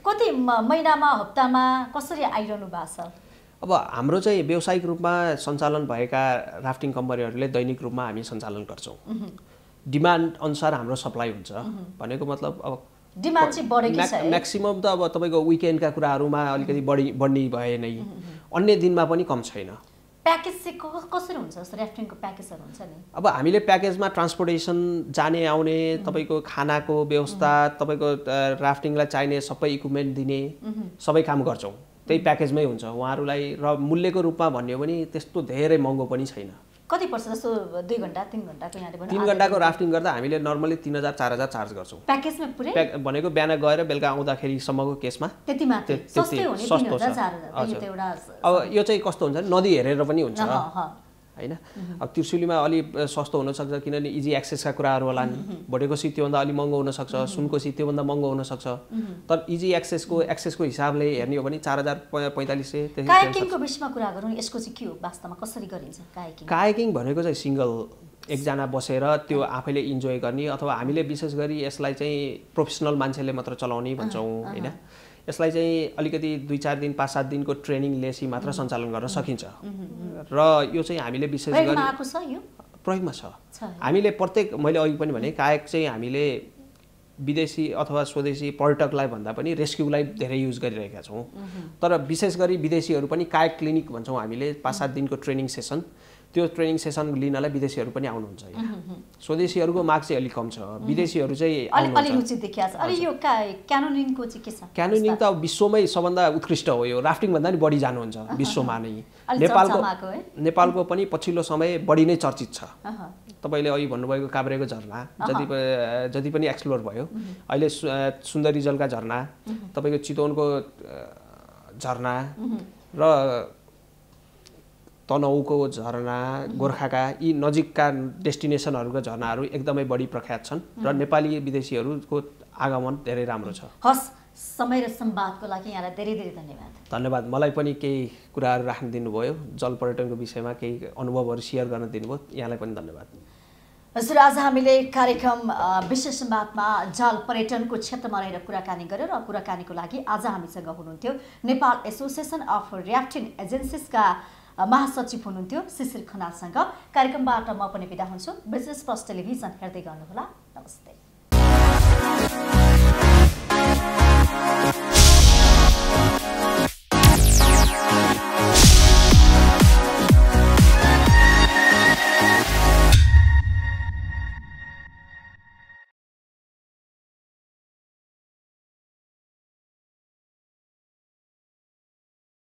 कति महिनामा हप्तामा कसरी आइरहनु भएको छ अब हाम्रो चाहिँ व्यावसायिक रूपमा सञ्चालन भएका राफ्टिङ कम्पनीहरूले दैनिक रूपमा हामी सञ्चालन गर्छौँ डिमान्ड अनुसार हाम्रो सप्लाई हुन्छ भनेको मतलब अब डिमान्ड चाहिँ बढेको म्याक्सिमम् त अब तपाईँको विकेन्डका कुराहरूमा अलिकति बढी बढ्ने भए नै अन्य दिनमा पनि कम छैन प्याकेज चाहिँ कसरी हुन्छ राफ्टिङको प्याकेजहरू हुन्छ नि अब हामीले प्याकेजमा ट्रान्सपोर्टेसन जाने आउने तपाईँको खानाको व्यवस्था तपाईँको राफ्टिङलाई चाहिने सबै इक्विपमेन्ट दिने सबै काम गर्छौँ त्यही प्याकेजमै हुन्छ उहाँहरूलाई र मूल्यको रूपमा भन्यो भने त्यस्तो धेरै महँगो पनि छैन कति पर्छ जस्तो दुई घन्टा तिन घन्टाको तिन घन्टाको राफ्टिङ गर्दा हामीले नर्मली तिन हजार चार हजार चार्ज गर्छौँ प्याकेजमा पुरै भनेको बिहान गएर बेलुका आउँदाखेरिसम्मको केसमा त्यति सस्तो छ अब यो चाहिँ कस्तो हुन्छ नदी हेरेर पनि हुन्छ होइन अब त्रिशुलीमा अलि सस्तो हुनसक्छ किनभने इजी एक्सेसका कुराहरू होला नि सिट त्योभन्दा अलिक महँगो हुनसक्छ सुनको सुनकोसी त्योभन्दा महँगो हुनसक्छ तर इजी एक्सेसको एक्सेसको हिसाबले हेर्ने हो भने चार हजार पैँतालिस सय कायाकिङको विषयमा कुरा कायाकिङ भनेको चाहिँ सिङ्गल एकजना बसेर त्यो आफैले इन्जोय गर्ने अथवा हामीले विशेष गरी यसलाई चाहिँ प्रोफेसनल मान्छेले मात्र चलाउने भन्छौँ होइन यसलाई चाहिँ अलिकति दुई चार दिन पाँच सात दिनको ट्रेनिङ लेसी मात्र सञ्चालन गर्न सकिन्छ र यो चाहिँ हामीले विशेष गरी प्रयोगमा छ हामीले प्रत्येक मैले अघि पनि भने कायक चाहिँ हामीले विदेशी अथवा स्वदेशी पर्यटकलाई भन्दा पनि रेस्क्युलाई धेरै युज गरिरहेका छौँ तर विशेष गरी विदेशीहरू पनि कायक क्लिनिक भन्छौँ हामीले पाँच सात दिनको ट्रेनिङ सेसन त्यो ट्रेनिङ सेसन लिनलाई विदेशीहरू पनि आउनुहुन्छ स्वदेशीहरूको मार्क्स चाहिँ अलिक कम छ विदेशीहरू चाहिँ क्यानोनिङ त विश्वमै सबभन्दा उत्कृष्ट हो यो राफ्टिङ भन्दा पनि बढी जानुहुन्छ विश्वमा नै नेपालको नेपालको पनि पछिल्लो समय बढी नै चर्चित छ तपाईँले अघि भन्नुभएको काभ्रेको झरना जति जति पनि एक्सप्लोर भयो अहिले सुन्दरी जलका झरना तपाईँको चितवनको झरना र तनहुको झरना गोर्खाका यी नजिकका डेस्टिनेसनहरूका झरनाहरू एकदमै बढी प्रख्यात छन् र नेपाली विदेशीहरूको आगमन धेरै राम्रो छ हस् समय र सम्वादको लागि यहाँलाई धेरै धेरै धन्यवाद धन्यवाद मलाई पनि केही कुराहरू राख्न दिनुभयो जल पर्यटनको विषयमा केही अनुभवहरू सेयर गर्न दिनुभयो यहाँलाई पनि धन्यवाद हजुर आज हामीले कार्यक्रम विशेष सम्वादमा जल पर्यटनको क्षेत्रमा रहेर कुराकानी गऱ्यौँ र कुराकानीको लागि आज हामीसँग हुनुहुन्थ्यो नेपाल एसोसिएसन अफ रियाक्टिङ एजेन्सिसका महासचिव हुनुहुन्थ्यो शिशिर खनालसँग कार्यक्रमबाट म पनि बिदा हुन्छु बिजनेस प्लस टेलिभिजन हेर्दै गर्नुहोला नमस्ते